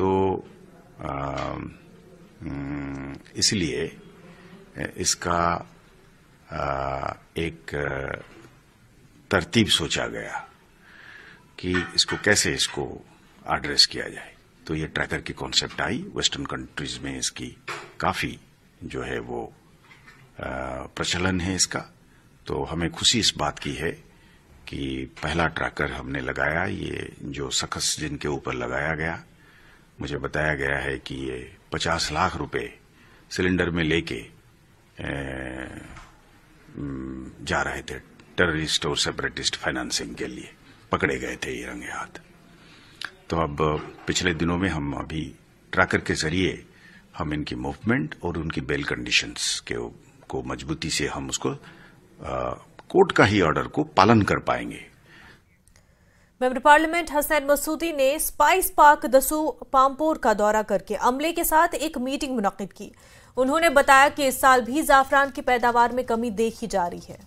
तो हम्म, इसलिए इसका आ, एक तरतीब सोचा गया कि इसको कैसे इसको एड्रेस किया जाए तो ये ट्रैकर की कॉन्सेप्ट आई वेस्टर्न कंट्रीज में इसकी काफ़ी जो है वो प्रचलन है इसका तो हमें खुशी इस बात की है कि पहला ट्रैकर हमने लगाया ये जो सखस जिनके ऊपर लगाया गया मुझे बताया गया है कि ये पचास लाख रुपए सिलेंडर में लेके जा रहे थे टेररिस्ट और सेपरेटिस्ट फाइनेंसिंग के लिए पकड़े गए थे ये रंगे हाथ तो अब पिछले दिनों में हम अभी ट्रैकर के जरिए हम इनकी मूवमेंट और उनकी बेल कंडीशंस के को मजबूती से हम उसको कोर्ट का ही ऑर्डर को पालन कर पाएंगे मेंबर पार्लियामेंट हसनैन मसूदी ने स्पाइस पार्क दसू पामपोर का दौरा करके अमले के साथ एक मीटिंग मुनद की उन्होंने बताया कि इस साल भी जाफरान की पैदावार में कमी देखी जा रही है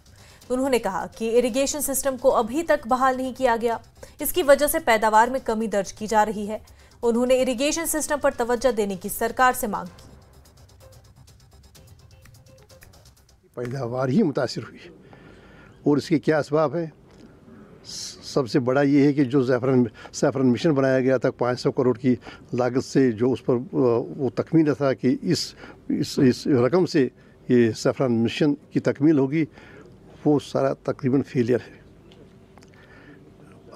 उन्होंने कहा कि इरिगेशन सिस्टम को अभी तक बहाल नहीं किया गया इसकी वजह से पैदावार में कमी दर्ज की जा रही है उन्होंने इरिगेशन सिस्टम पर तवज्जा देने की सरकार से मांग की पैदावार ही मुतासर हुई और इसके क्या इसबाब हैं सबसे बड़ा ये है कि जो ज़ैफ़रान सैफ़रान मिशन बनाया गया था पाँच सौ करोड़ की लागत से जो उस पर वो तकमील था कि इस इस इस रकम से ये सैफ़रान मिशन की तकमील होगी वो सारा तकरीबन फेलियर है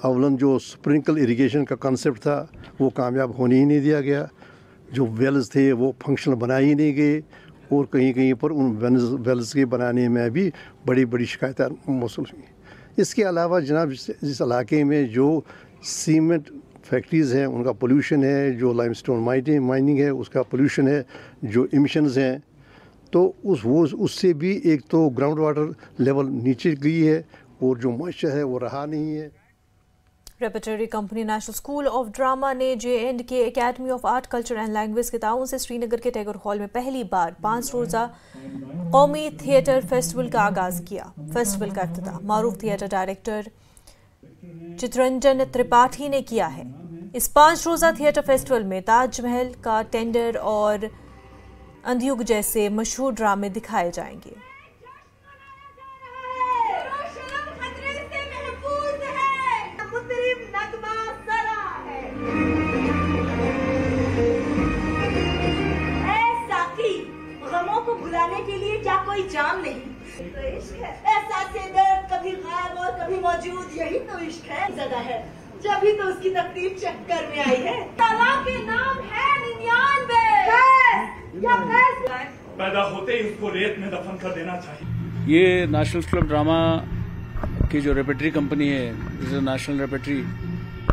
अवलन जो स्प्रिंकल इरिगेशन का कॉन्सेप्ट था वो कामयाब होने ही नहीं दिया गया जो वेल्स थे वो फंक्शनल बनाए ही नहीं गए और कहीं कहीं पर उन वेल्स वेल्स के बनाने में भी बड़ी बड़ी शिकायतें मौसू हुई इसके अलावा जनाब जिस इलाके में जो सीमेंट फैक्ट्रीज़ हैं उनका पोल्यूशन है जो लाइम स्टोन माइनिंग है उसका पोल्यूशन है जो इमिशन हैं तो उस वो उससे भी एक तो ग्राउंड वाटर लेवल नीचे गई है और जो मॉइस्चर है वो रहा नहीं है repertory company National School of Drama ने J and K Academy of Art Culture and Language के ताउन से श्रीनगर के टैगर हॉल में पहली बार पाँच रोज़ा कौमी थिएटर फेस्टिवल का आगाज़ किया फेस्टिवल का अफ्ताह मारूफ थिएटर डायरेक्टर चित्रंजन त्रिपाठी ने किया है इस पाँच रोज़ा थिएटर फेस्टिवल में ताजमहल का टेंडर और अंधयुग जैसे मशहूर ड्रामे दिखाए जाएंगे कोई जाम नहीं तो इश्क है ऐसा से दर्द कभी गायब और कभी मौजूद यही तो इश्क है जगह है जब ही तो उसकी तकलीफ चक्कर में आई है तला के नाम है निन्यानवे पैदा होते ही उसको रेत में दफन कर देना चाहिए ये नेशनल फिल्म ड्रामा की जो रेपेटरी कंपनी है नेशनल रेपेटरी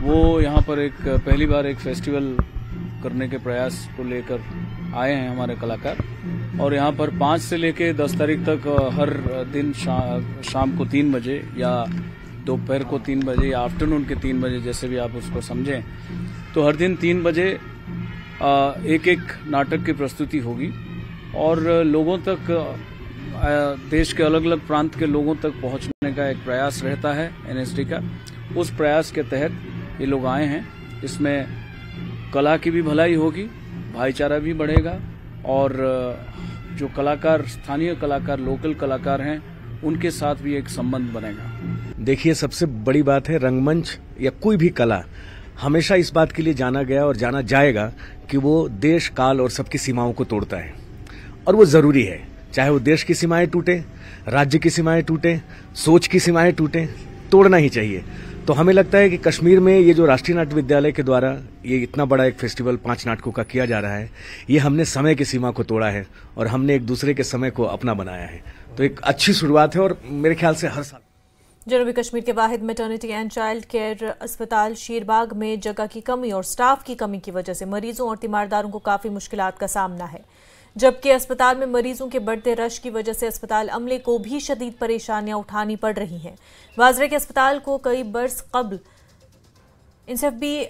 वो यहाँ पर एक पहली बार एक फेस्टिवल करने के प्रयास को लेकर आए हैं हमारे कलाकार और यहाँ पर पाँच से लेकर दस तारीख तक हर दिन शा, शाम को तीन बजे या दोपहर को तीन बजे या आफ्टरनून के तीन बजे जैसे भी आप उसको समझें तो हर दिन तीन बजे एक एक नाटक की प्रस्तुति होगी और लोगों तक देश के अलग अलग प्रांत के लोगों तक पहुंचने का एक प्रयास रहता है एनएसडी का उस प्रयास के तहत ये लोग आए हैं इसमें कला की भी भलाई होगी भाईचारा भी बढ़ेगा और जो कलाकार स्थानीय कलाकार लोकल कलाकार हैं उनके साथ भी एक संबंध बनेगा देखिए सबसे बड़ी बात है रंगमंच या कोई भी कला हमेशा इस बात के लिए जाना गया और जाना जाएगा कि वो देश काल और सबकी सीमाओं को तोड़ता है और वो ज़रूरी है चाहे वो देश की सीमाएं टूटे राज्य की सीमाएं टूटे सोच की सीमाएं टूटे तोड़ना ही चाहिए तो हमें लगता है कि कश्मीर में ये जो राष्ट्रीय नाट्य विद्यालय के द्वारा ये इतना बड़ा एक फेस्टिवल पांच नाटकों का किया जा रहा है ये हमने समय की सीमा को तोड़ा है और हमने एक दूसरे के समय को अपना बनाया है तो एक अच्छी शुरुआत है और मेरे ख्याल से हर साल जनूबी कश्मीर के वाहिद मेटर्निटी एंड चाइल्ड केयर अस्पताल शीरबाग में जगह की कमी और स्टाफ की कमी की वजह से मरीजों और तीमारदारों को काफ़ी मुश्किल का सामना है जबकि अस्पताल में मरीजों के बढ़ते रश की वजह से अस्पताल अमले को भी शदीद परेशानियां उठानी पड़ रही हैं वाजरे के अस्पताल को कई बर्स कबल इनसे भी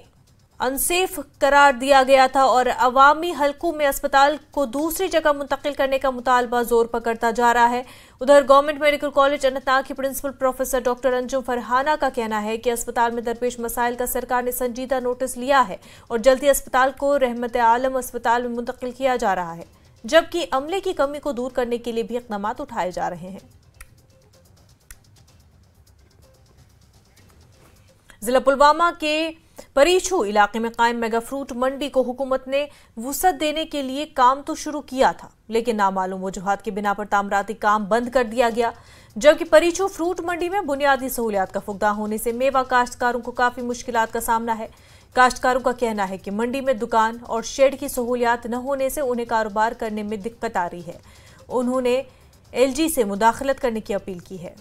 अनसेफ करार दिया गया था और अवामी हलकों में अस्पताल को दूसरी जगह मुंतकिल करने का मुतालबा जोर पकड़ता जा रहा है उधर गवर्नमेंट मेडिकल कॉलेज अनंतनाग की principal professor doctor Anjum Farhana का कहना है कि अस्पताल में दरपेश मसाइल का सरकार ने संजीदा नोटिस लिया है और जल्दी अस्पताल को रहमत आलम अस्पताल में मुंतकिल किया जा रहा है जबकि अमले की कमी को दूर करने के लिए भी इकदाम उठाए जा रहे हैं जिला पुलवामा के परीछू इलाके में कायम मेगा फ्रूट मंडी को हुकूमत ने वसत देने के लिए काम तो शुरू किया था लेकिन नामालूम वजूहत के बिना पर तामराती काम बंद कर दिया गया जबकि परीछू फ्रूट मंडी में बुनियादी सहूलियात का फुकदा होने से मेवा काश्तकारों को काफ़ी मुश्किल का सामना है काश्तकारों का कहना है कि मंडी में दुकान और शेड की सहूलियात न होने से उन्हें कारोबार करने में दिक्कत आ रही है उन्होंने एलजी से मुदाखलत करने की अपील की है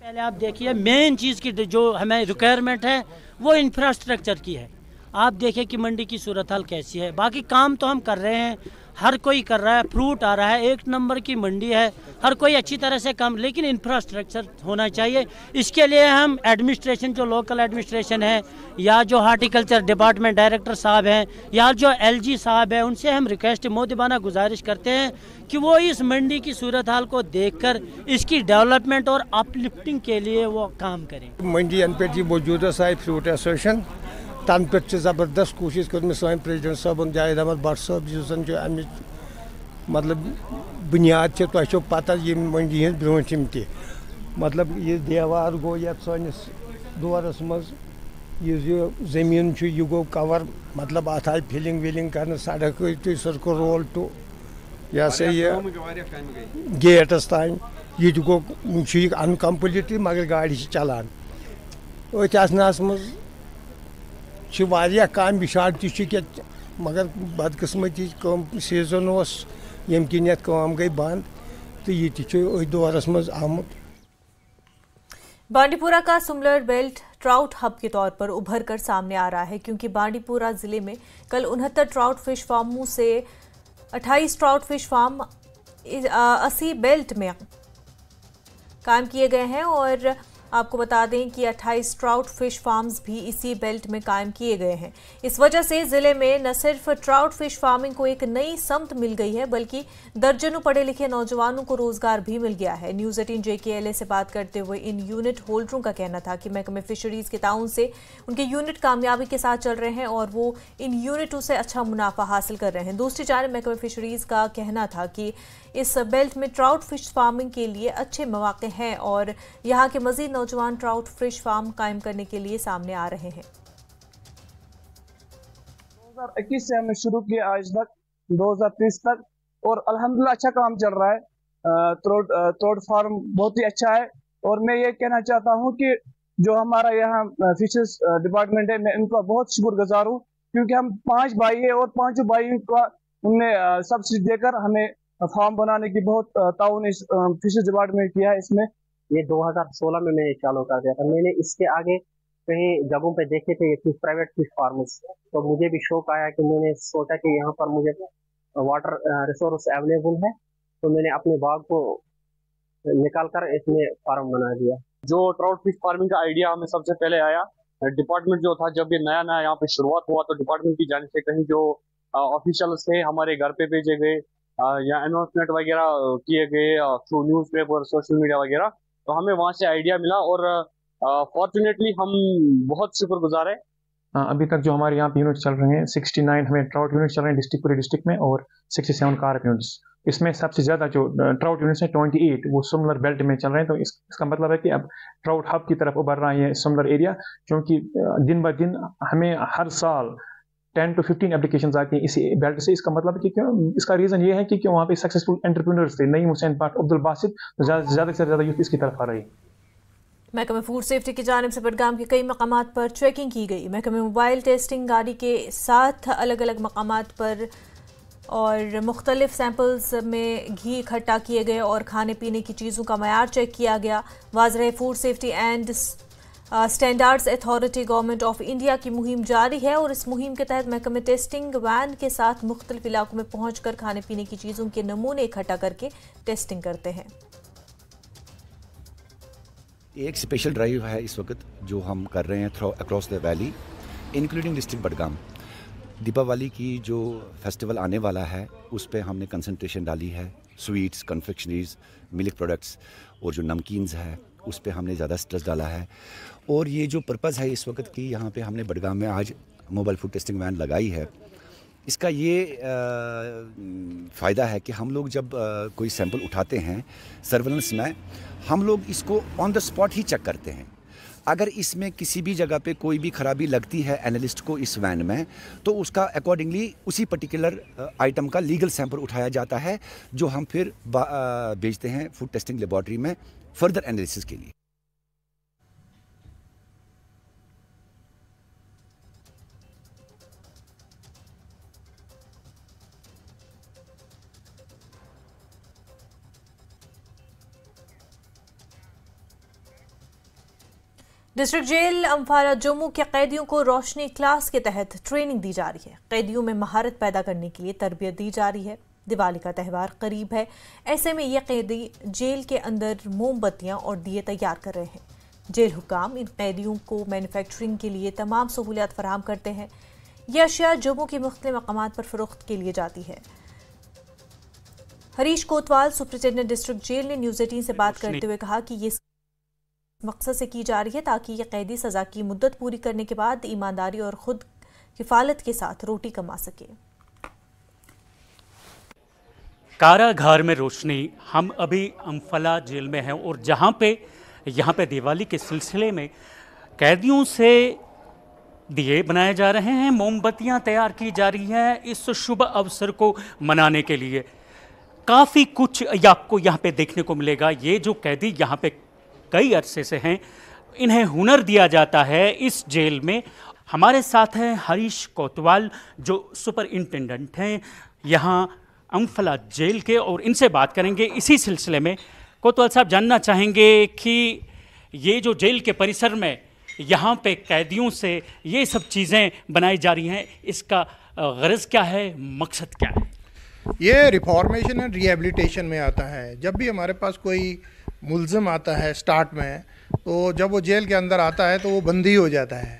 पहले आप देखिए मेन चीज़ की जो हमें रिक्वायरमेंट है वो इंफ्रास्ट्रक्चर की है आप देखें कि मंडी की सूरत हाल कैसी है बाकी काम तो हम कर रहे हैं हर कोई कर रहा है फ्रूट आ रहा है एक नंबर की मंडी है हर कोई अच्छी तरह से काम लेकिन इंफ्रास्ट्रक्चर होना चाहिए इसके लिए हम एडमिनिस्ट्रेशन जो लोकल एडमिनिस्ट्रेशन है या जो हार्टिकल्चर डिपार्टमेंट डायरेक्टर साहब हैं या जो एलजी साहब हैं उनसे हम रिक्वेस्ट मोदीबाना गुजारिश करते हैं कि वो इस मंडी की सूरत हाल को देख इसकी डेवलपमेंट और अपलिफ्टिंग के लिए वो काम करें मंडी अनपेट जी मौजूदा साहब फ्रूट एसोसिएशन तन पे ज़बरदस्त कोशिश कर्म सन प्रेजिडेंट सबन जावेद अहमद बट सब जिस अमि मतलब बुनियाद तुम पता ये मंडी हज ब्रोम ते मतलब ये देवार गो ये सस दौरस मज ये जमीन यह गो कवर मतलब अत आय फिलिंग विलिंग कर सड़क तो सड़क रोल टू यह सा ये गेटस तान ये गो अनकम्प्लीट मगर गाड़ी चलान अथ मज कम विशाल मगर बदकस्मती सीजन ये कम गई बंद तो ये तथ मज बांडीपुरा का सुमलर बेल्ट ट्राउट हब के तौर पर उभर कर सामने आ रहा है क्योंकि बांडीपुरा ज़िले में कल उनहत्तर ट्राउट फिश फार्मों से 28 ट्राउट फिश फार्म अस्सी बेल्ट में कायम किए गए हैं और आपको बता दें कि 28 ट्राउट फिश फार्म्स भी इसी बेल्ट में कायम किए गए हैं इस वजह से जिले में न सिर्फ ट्राउट फिश फार्मिंग को एक नई समत मिल गई है बल्कि दर्जनों पढ़े लिखे नौजवानों को रोजगार भी मिल गया है न्यूज एटीन जेकेएलए से बात करते हुए इन यूनिट होल्डरों का कहना था कि महकमे फिशरीज के ताउन से उनके यूनिट कामयाबी के साथ चल रहे हैं और वो इन यूनिटों से अच्छा मुनाफा हासिल कर रहे हैं दूसरी जानब महकमे फिशरीज का कहना था कि इस बेल्ट में ट्राउट फिश फार्मिंग के लिए अच्छे मौाक़े हैं और यहाँ के मजीद नौजवान ट्राउट फिश फार्म कायम करने के लिए सामने आ रहे हैं 2021 से हमने शुरू किया आज तक 2030 तक और अलहमदुल्ला अच्छा काम चल रहा है त्रोट त्रोट फार्म बहुत ही अच्छा है और मैं ये कहना चाहता हूँ कि जो हमारा यहाँ फिशेज डिपार्टमेंट है मैं इनका बहुत शुक्र गुजार हूँ क्योंकि हम पांच भाई है और पांचों भाइयों का उनने सब्सिडी देकर हमें फार्म बनाने की बहुत ताउन इस फिशेज डिपार्टमेंट किया है इसमें ये 2016 में मैंने चालू कर दिया था मैंने इसके आगे कहीं जगहों पे देखे थे ये फिश प्राइवेट फिश फार्मर्स तो मुझे भी शौक आया कि मैंने सोचा कि यहाँ पर मुझे वाटर रिसोर्स अवेलेबल है तो मैंने अपने बाग को निकाल कर इसमें फार्म बना दिया जो ट्राउट फिश फार्मिंग का आइडिया हमें सबसे पहले आया डिपार्टमेंट जो था जब ये नया नया यहाँ पे शुरुआत हुआ तो डिपार्टमेंट की जाने से कहीं जो ऑफिशियल्स थे हमारे घर पे भेजे गए या अनाउंसमेंट वगैरह किए गए थ्रू न्यूज़पेपर सोशल मीडिया वगैरह तो हमें वहां से आइडिया मिला और फॉर्चुनेटली हम बहुत शुक्र गुजार है अभी तक जो हमारे यहाँ पे यूनिट चल रहे हैं 69 हमें ट्राउट यूनिट चल रहे हैं डिस्ट्रिक्ट पूरे डिस्ट्रिक्ट में और 67 कार्प यूनिट्स इसमें सबसे ज़्यादा जो ट्राउट यूनिट्स हैं 28 वो सुमलर बेल्ट में चल रहे हैं तो इस, इसका मतलब है कि अब ट्राउट हब की तरफ उभर रहा है सुमलर एरिया क्योंकि दिन ब दिन हमें हर साल टेन टू फिफ्टीन एप्लीकेशन आती गई इसी बेल्ट से इसका मतलब कि क्यों इसका रीज़न ये है कि, क्यों वहाँ पे सक्सेसफुल एंटरप्रेन्योर्स थे नई हुसैन पाट अब्दुल बासित तो ज़्यादा से ज़्यादा यूथ इसकी तरफ आ रही महकमे फूड सेफ्टी की जानब से बडगाम के कई मकाम पर चेकिंग की गई महकमे मोबाइल टेस्टिंग गाड़ी के साथ अलग अलग मकाम पर और मुख्तलिफ सैंपल्स में घी इकट्ठा किए गए और खाने पीने की चीज़ों का मैार चेक किया गया वाजरे food safety and standards authority government of India की मुहिम जारी है और इस मुहिम के तहत महकमे टेस्टिंग वैन के साथ मुख्तलिफ इलाकों में पहुँच कर खाने पीने की चीज़ों के नमूने इकट्ठा करके टेस्टिंग करते हैं एक स्पेशल ड्राइव है इस वक्त जो हम कर रहे हैं across the valley including district Budgam Deepawali की जो फेस्टिवल आने वाला है उस पर हमने कंसनट्रेशन डाली है स्वीट्स कन्फेक्शनरीज मिल्क प्रोडक्ट्स और जो नमकीन्स है उस पर हमने ज़्यादा स्ट्रेस डाला है और ये जो पर्पज़ है इस वक्त की यहाँ पे हमने बडगाम में आज मोबाइल फूड टेस्टिंग वैन लगाई है इसका ये फ़ायदा है कि हम लोग जब आ, कोई सैंपल उठाते हैं सर्वेलेंस में हम लोग इसको ऑन द स्पॉट ही चेक करते हैं अगर इसमें किसी भी जगह पे कोई भी खराबी लगती है एनालिस्ट को इस वैन में तो उसका अकॉर्डिंगली उसी पर्टिकुलर आइटम का लीगल सैंपल उठाया जाता है जो हम फिर भेजते हैं फूड टेस्टिंग लेबॉर्ट्री में फर्दर एनालिसिस के लिए डिस्ट्रिक्ट जेल अम्फारा जम्मू के कैदियों को रोशनी क्लास के तहत ट्रेनिंग दी जा रही है कैदियों में महारत पैदा करने के लिए तरबियत दी जा रही है दिवाली का त्यौहार करीब है ऐसे में ये कैदी जेल के अंदर मोमबत्तियां और दिए तैयार कर रहे हैं जेल हुकाम इन कैदियों को मैन्युफैक्चरिंग के लिए तमाम सहूलियात फराम करते हैं यह अशिया जम्मू के मुख्त मकाम पर फरोख्त के लिए जाती है Harish Kotwal superintendent district jail ने न्यूज़ एटीन से बात करते हुए कहा कि ये मकसद से की जा रही है ताकि ये कैदी सज़ा की मुद्दत पूरी करने के बाद ईमानदारी और ख़ुद किफालत के साथ रोटी कमा सके कारागार में रोशनी हम अभी अम्फला जेल में हैं और जहाँ पे यहाँ पे दिवाली के सिलसिले में कैदियों से दिए बनाए जा रहे हैं मोमबत्तियाँ तैयार की जा रही हैं इस शुभ अवसर को मनाने के लिए काफ़ी कुछ आपको यहाँ पे देखने को मिलेगा ये जो कैदी यहाँ पे कई अरसे से हैं इन्हें हुनर दिया जाता है इस जेल में हमारे साथ हैं हरीश कोतवाल जो इंटेंडेंट हैं यहाँ अम्फला जेल के और इनसे बात करेंगे इसी सिलसिले में कोतवाल साहब जानना चाहेंगे कि ये जो जेल के परिसर में यहाँ पे कैदियों से ये सब चीज़ें बनाई जा रही हैं इसका गरज क्या है मकसद क्या है ये रिफॉर्मेशन एंड रिहेबिलिटेशन में आता है जब भी हमारे पास कोई मुलज़म आता है स्टार्ट में तो जब वो जेल के अंदर आता है तो वो बंदी हो जाता है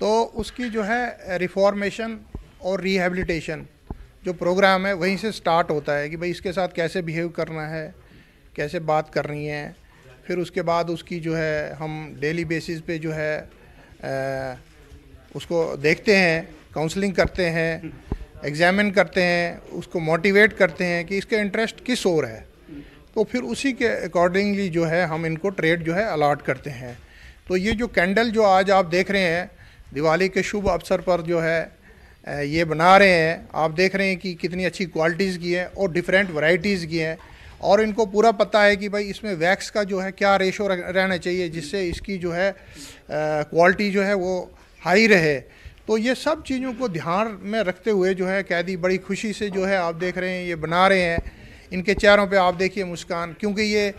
तो उसकी जो है रिफॉर्मेशन और रिहेबिलिटेशन जो प्रोग्राम है वहीं से स्टार्ट होता है कि भाई इसके साथ कैसे बिहेव करना है कैसे बात करनी है फिर उसके बाद उसकी जो है हम डेली बेसिस पे जो है आ, उसको देखते हैं काउंसलिंग करते हैं एग्जामिन करते हैं उसको मोटिवेट करते हैं कि इसका इंटरेस्ट किस ओर है तो फिर उसी के अकॉर्डिंगली जो है हम इनको ट्रेड जो है अलाट करते हैं तो ये जो कैंडल जो आज आप देख रहे हैं दिवाली के शुभ अवसर पर जो है ये बना रहे हैं आप देख रहे हैं कि कितनी अच्छी क्वालिटीज़ की हैं और डिफरेंट वाइटीज़ की हैं और इनको पूरा पता है कि भाई इसमें वैक्स का जो है क्या रेशो रहना चाहिए जिससे इसकी जो है क्वालिटी जो है वो हाई रहे तो ये सब चीज़ों को ध्यान में रखते हुए जो है कैदी बड़ी खुशी से जो है आप देख रहे हैं ये बना रहे हैं इनके चेहरों पे आप देखिए मुस्कान क्योंकि ये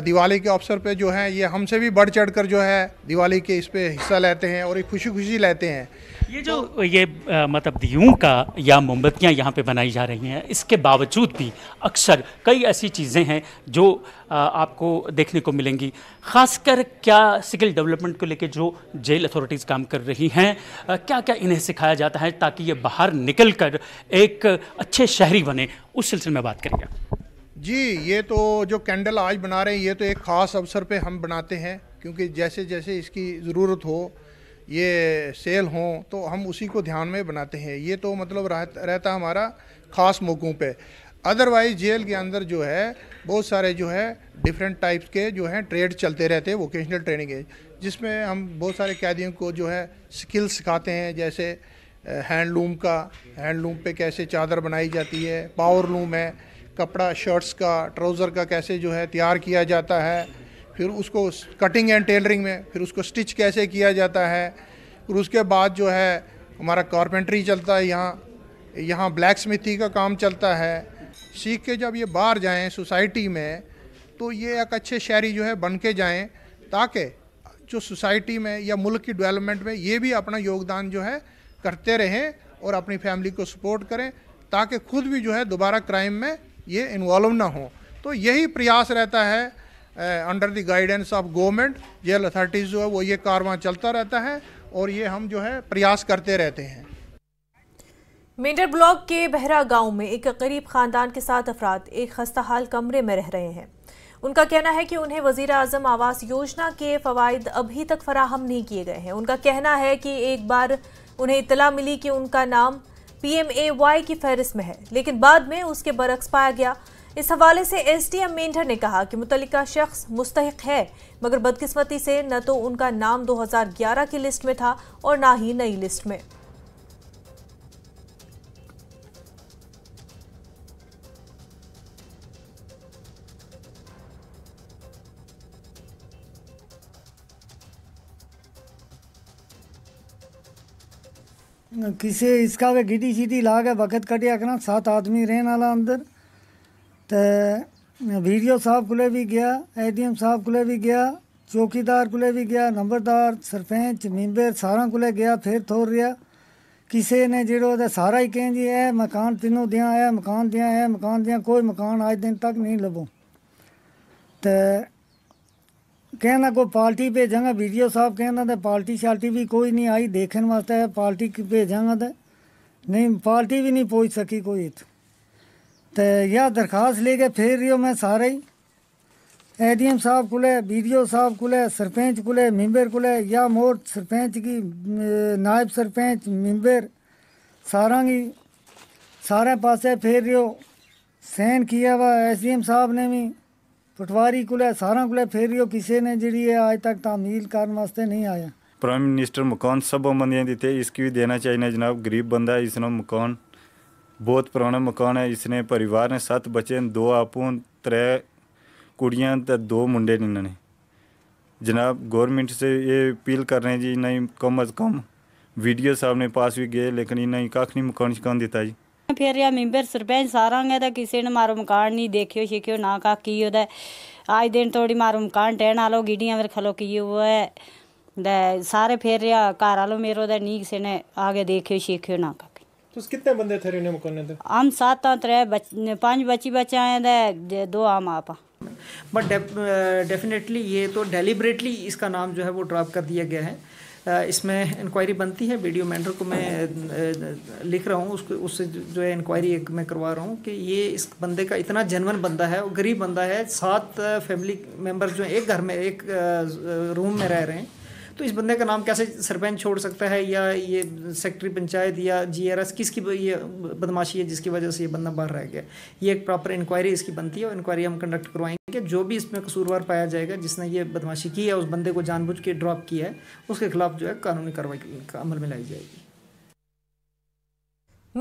दिवाली के अवसर पे जो है ये हमसे भी बढ़ चढ़ कर जो है दिवाली के इस पर हिस्सा लेते हैं और ये खुशी खुशी लेते हैं ये जो तो ये मतलब दीयों का या मोमबत्तियाँ यहाँ पे बनाई जा रही हैं इसके बावजूद भी अक्सर कई ऐसी चीज़ें हैं जो आपको देखने को मिलेंगी खासकर क्या स्किल डेवलपमेंट को लेके जो जेल अथॉरिटीज़ काम कर रही हैं क्या क्या इन्हें सिखाया जाता है ताकि ये बाहर निकल कर एक अच्छे शहरी बने उस सिलसिले में बात करेंगे जी ये तो जो कैंडल आज बना रहे हैं ये तो एक ख़ास अवसर पर हम बनाते हैं क्योंकि जैसे जैसे इसकी ज़रूरत हो ये सेल हों तो हम उसी को ध्यान में बनाते हैं ये तो मतलब रहता हमारा ख़ास मौक़ों पे अदरवाइज़ जेल के अंदर जो है बहुत सारे जो है डिफरेंट टाइप्स के जो हैं ट्रेड चलते रहते हैं वोकेशनल ट्रेनिंग है जिसमें हम बहुत सारे कैदियों को जो है स्किल सिखाते हैं जैसे हैंडलूम का हैंडलूम पे कैसे चादर बनाई जाती है पावर लूम है कपड़ा शर्ट्स का ट्राउज़र का कैसे जो है तैयार किया जाता है फिर उसको कटिंग एंड टेलरिंग में फिर उसको स्टिच कैसे किया जाता है फिर उसके बाद जो है हमारा कारपेंट्री चलता है यहाँ यहाँ ब्लैक स्मिथी का काम चलता है सीख के जब ये बाहर जाएँ सोसाइटी में तो ये एक अच्छे शहरी जो है बन के जाएँ ताकि जो सोसाइटी में या मुल्क की डेवलपमेंट में ये भी अपना योगदान जो है करते रहें और अपनी फैमिली को सपोर्ट करें ताकि खुद भी जो है दोबारा क्राइम में ये इन्वॉल्व ना हो तो यही प्रयास रहता है under the guidance of government jail authorities जो है वो ये कारवां चलता रहता है और ये हम जो है प्रयास करते रहते हैं मेंढर ब्लॉक के बहरा गांव में एक गरीब खानदान के साथ अफराद एक खस्ता हाल कमरे में रह रहे हैं उनका कहना है कि उन्हें वजीर आजम आवास योजना के फ़वाद अभी तक फराहम नहीं किए गए हैं उनका कहना है कि एक बार उन्हें इतला मिली कि उनका नाम पी की फहरिस्त में है लेकिन बाद में उसके बरक्स पाया गया इस हवाले से एसडीएम मेंढर ने कहा कि मुतलिका शख्स मुस्तक है मगर बदकिस्मती से न तो उनका नाम 2011 की लिस्ट में था और ना ही नई लिस्ट में किसे इसका वे गिटी सीटी ला के वक्त कटिया करना सात आदमी रहने वाला अंदर ਤੇ ਵੀਡੀਓ ਸਾਹਿਬ ਕੋਲੇ ਵੀ ਗਿਆ ਐਡੀਐਮ ਸਾਹਿਬ ਕੋਲੇ ਵੀ ਗਿਆ ਚੌਕੀਦਾਰ ਕੋਲੇ ਵੀ ਗਿਆ ਨੰਬਰਦਾਰ ਸਰਪੰਚ ਮੈਂਬਰ ਸਾਰਾ ਕੋਲੇ ਗਿਆ ਫਿਰ ਥੋੜ ਰਿਹਾ ਕਿਸੇ ਨੇ ਜਿਹੜਾ ਦਾ ਸਾਰਾ ਹੀ ਜੀ ਇਹ ਮਕਾਨ ਤੈਨੂੰ ਦਿਆਂ ਆ ਮਕਾਨ ਦਿਆਂ ਐ ਮਕਾਨ ਦਿਆਂ ਕੋਈ ਮਕਾਨ ਅੱਜ ਦਿਨ ਤੱਕ ਨਹੀਂ ਲੱਭੋ ਤੇ ਕਹਿੰਦਾ ਕੋ ਪਾਰਟੀ ਭੇਜਾਂਗਾ ਵੀਡੀਓ ਸਾਹਿਬ ਕਹਿੰਦਾ ਤੇ ਪਾਰਟੀ ਸ਼ਾਲਟੀ ਵੀ ਕੋਈ ਨਹੀਂ ਆਈ ਦੇਖਣ ਵਾਸਤੇ ਪਾਰਟੀ ਭੇਜਾਂਗਾ ਤੇ ਨਹੀਂ ਪਾਰਟੀ ਵੀ ਨਹੀਂ ਪਹੁੰਚ ਸਕੀ ਕੋਈ ਇੱਥੇ तो यह दरख्वास्त लेके फिर रियो मैं सारे ही एडीएम साहब कुले बीडीओ साहब कुले सरपंच कुले मिम्बर कुले या मोर सरपंच की नायब सरपंच मिम्बर सारा की सारे पास पासे रहे हो सहन किया वा एसडीएम साहब ने भी पटवारी कुले सारा कुले रहे रियो किसी ने जी है आज तक तामील करने वास्ते नहीं आया प्राइम मिनिस्टर मकान सब बंदियाँ देते इसकी भी देना चाहिए जनाब गरीब बंदा है मकान ਬਹੁਤ ਪੁਰਾਣਾ ਮਕਾਨ ਹੈ ਇਸਨੇ ਪਰਿਵਾਰ ਨੇ 7 ਬੱਚੇ ਨੇ ਦੋ ਆਪੂ ਤਰੇ ਕੁੜੀਆਂ ਤੇ ਦੋ ਮੁੰਡੇ ਨੇ ਇਹਨਾਂ ਨੇ जनाब गवर्नमेंट से ये अपील कर रहे हैं जी नहीं कम अज कम वीडियो साहब ने पास भी गए लेकिन इन्हें कख नहीं मकान शकान दिता जी फिर या मिम्बर सरपंच सारा गए तो किसी ने मारो मकान नहीं देखियो शिक्यो ना का की होता आज दिन थोड़ी मारो मकान टहन आलो गिडियाँ मेरे खलो की हुआ है सारे फिर या घर आलो मेरो नहीं किसी ने आगे देखियो शिक्यो ना का तो कितने बंदे थे रहने मुकने थे हम सात आत रहे बच, पांच बची आए थे दो आम आप बट डेफिनेटली uh, ये तो डेलीबरेटली इसका नाम जो है वो ड्रॉप कर दिया गया है uh, इसमें इंक्वायरी बनती है वीडियो मैंटर को मैं uh, लिख रहा हूँ उसको उससे जो है इंक्वायरी एक मैं करवा रहा हूँ कि ये इस बंदे का इतना जेनवन बंदा है और गरीब बंदा है सात फैमिली मेम्बर जो है एक घर में एक रूम में रह रहे हैं तो इस बंदे का नाम कैसे सरपंच छोड़ सकता है या ये सेक्रेटरी पंचायत या जी आर एस किसकी ये बदमाशी है जिसकी वजह से ये बंदा बाहर रह गया ये एक प्रॉपर इंक्वायरी इसकी बनती है और इंक्वायरी हम कंडक्ट करवाएंगे जो भी इसमें कसूरवार पाया जाएगा जिसने ये बदमाशी की है उस बंदे को जानबूझ के ड्रॉप किया है उसके खिलाफ जो है कानूनी कार्रवाई का अमल में लाई जाएगी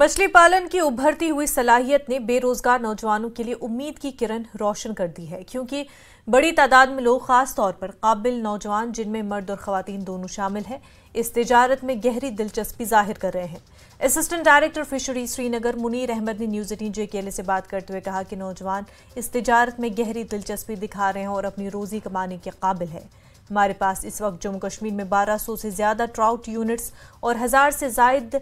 मछली पालन की उभरती हुई सलाहियत ने बेरोजगार नौजवानों के लिए उम्मीद की किरण रोशन कर दी है क्योंकि बड़ी तादाद में लोग खास तौर पर काबिल नौजवान जिनमें मर्द और ख़वान दोनों शामिल हैं इस तजारत में गहरी दिलचस्पी जाहिर कर रहे हैं assistant director fishery Srinagar Munir Ahmad ने न्यूज़ एटीन जे के एल से बात करते हुए कहा कि नौजवान इस तजारत में गहरी दिलचस्पी दिखा रहे हैं और अपनी रोज़ी कमाने के काबिल है हमारे पास इस वक्त जम्मू कश्मीर में 1200 से ज़्यादा ट्राउट यूनिट्स और हज़ार से जायद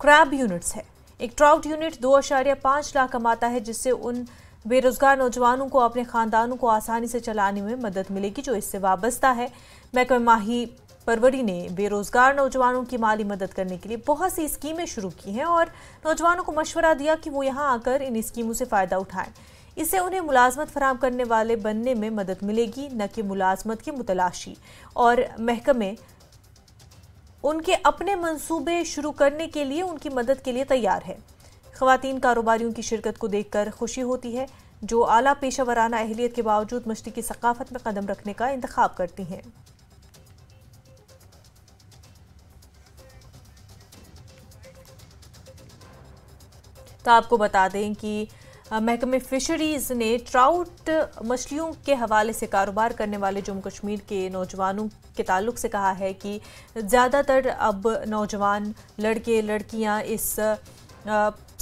क्रैब यूनिट्स है एक ट्राउट यूनिट दो अशारिया पांच लाख कमाता है जिससे उन बेरोजगार नौजवानों को अपने खानदानों को आसानी से चलाने में मदद मिलेगी जो इससे वाबस्ता है महकमे माही परवरी ने बेरोजगार नौजवानों की माली मदद करने के लिए बहुत सी स्कीमें शुरू की हैं और नौजवानों को मशवरा दिया कि वो यहाँ आकर इन स्कीमों से फ़ायदा उठाएं इससे उन्हें मुलाजमत फराम करने वाले बनने में मदद मिलेगी न कि मुलाजमत की मुतलाशी और महकमे उनके अपने मंसूबे शुरू करने के लिए उनकी मदद के लिए तैयार है खातन कारोबारियों की शिरकत को देख कर खुशी होती है जो आला पेशा वराना अहलियत के बावजूद मशरक की सकाफत में कदम रखने का इंतखब करती हैं तो आपको बता दें कि महकमे फिशरीज़ ने ट्राउट मछलियों के हवाले से कारोबार करने वाले जम्मू कश्मीर के नौजवानों के ताल्लुक से कहा है कि ज़्यादातर अब नौजवान लड़के लड़कियां इस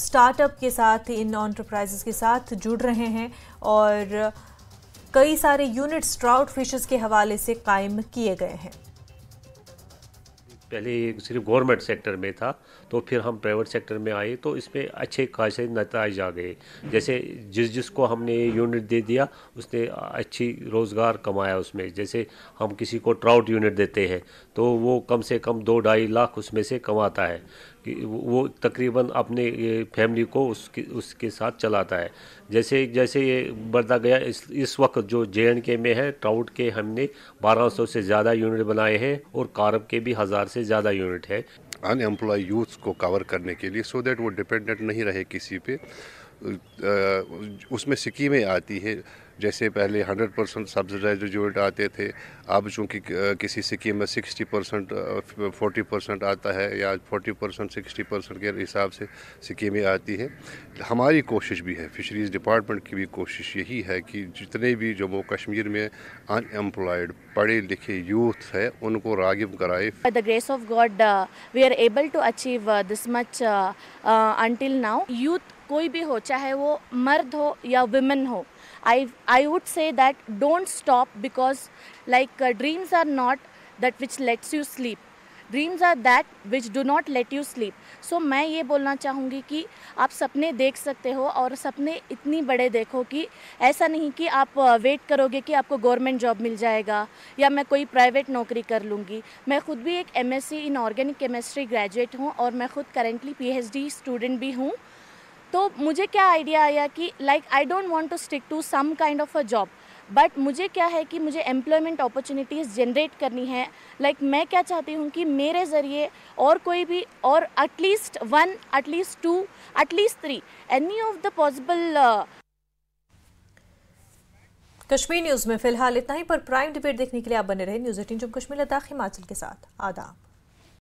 स्टार्टअप के साथ इन ऑन्टरप्राइजेस के साथ जुड़ रहे हैं और कई सारे यूनिट्स ट्राउट फिशेस के हवाले से कायम किए गए हैं पहले सिर्फ गवर्नमेंट सेक्टर में था तो फिर हम प्राइवेट सेक्टर में आए तो इसमें अच्छे खासे नतज आ गए जैसे जिस जिसको हमने यूनिट दे दिया उसने अच्छी रोज़गार कमाया उसमें जैसे हम किसी को ट्राउट यूनिट देते हैं तो वो कम से कम दो ढाई लाख उसमें से कमाता है कि वो तकरीबन अपने फैमिली को उसके उसके साथ चलाता है जैसे जैसे ये बढ़ता गया इस इस वक्त जो जे के में है ट्राउट के हमने 1200 से ज़्यादा यूनिट बनाए हैं और कारब के भी हज़ार से ज़्यादा यूनिट है अनएम्प्लॉय यूथ को कवर करने के लिए सो so दैट वो डिपेंडेंट नहीं रहे किसी पर उसमें स्कीमें आती है जैसे पहले 100 परसेंट सब्सिडाइज यूनिट आते थे अब चूँकि किसी स्कीम में 60 परसेंट फोर्टी परसेंट आता है या 40 परसेंट सिक्सटी परसेंट के हिसाब से स्कीमें आती है हमारी कोशिश भी है फिशरीज़ डिपार्टमेंट की भी कोशिश यही है कि जितने भी जम्मू कश्मीर में अनएम्प्लॉयड पढ़े लिखे यूथ है उनको रागिब कराए the grace of God we are able to achieve this much until now youth कोई भी हो चाहे वो मर्द हो या वुमेन हो I I would say that don't stop because like dreams are not that which lets you sleep dreams are that which do not let you sleep so मैं ये बोलना चाहूँगी कि आप सपने देख सकते हो और सपने इतनी बड़े देखो कि ऐसा नहीं कि आप वेट uh, करोगे कि आपको गवर्नमेंट जॉब मिल जाएगा या मैं कोई प्राइवेट नौकरी कर लूँगी मैं खुद भी एक M S C in organic chemistry graduate हूँ और मैं खुद currently P H D student भी हूँ तो मुझे क्या आइडिया आया कि like I don't want to stick to some kind of a job but मुझे क्या है कि मुझे एम्प्लॉयमेंट अपॉर्चुनिटीज़ जनरेट करनी है लाइक like, मैं क्या चाहती हूँ कि मेरे ज़रिए और कोई भी और at least one at least two at least three any of the possible Kashmir news में फिलहाल इतना ही पर प्राइम डिबेट देखने के लिए आप बने रहे न्यूज़ एटीन जम्मू कश्मीर लद्दाख हिमाचल के साथ आदाब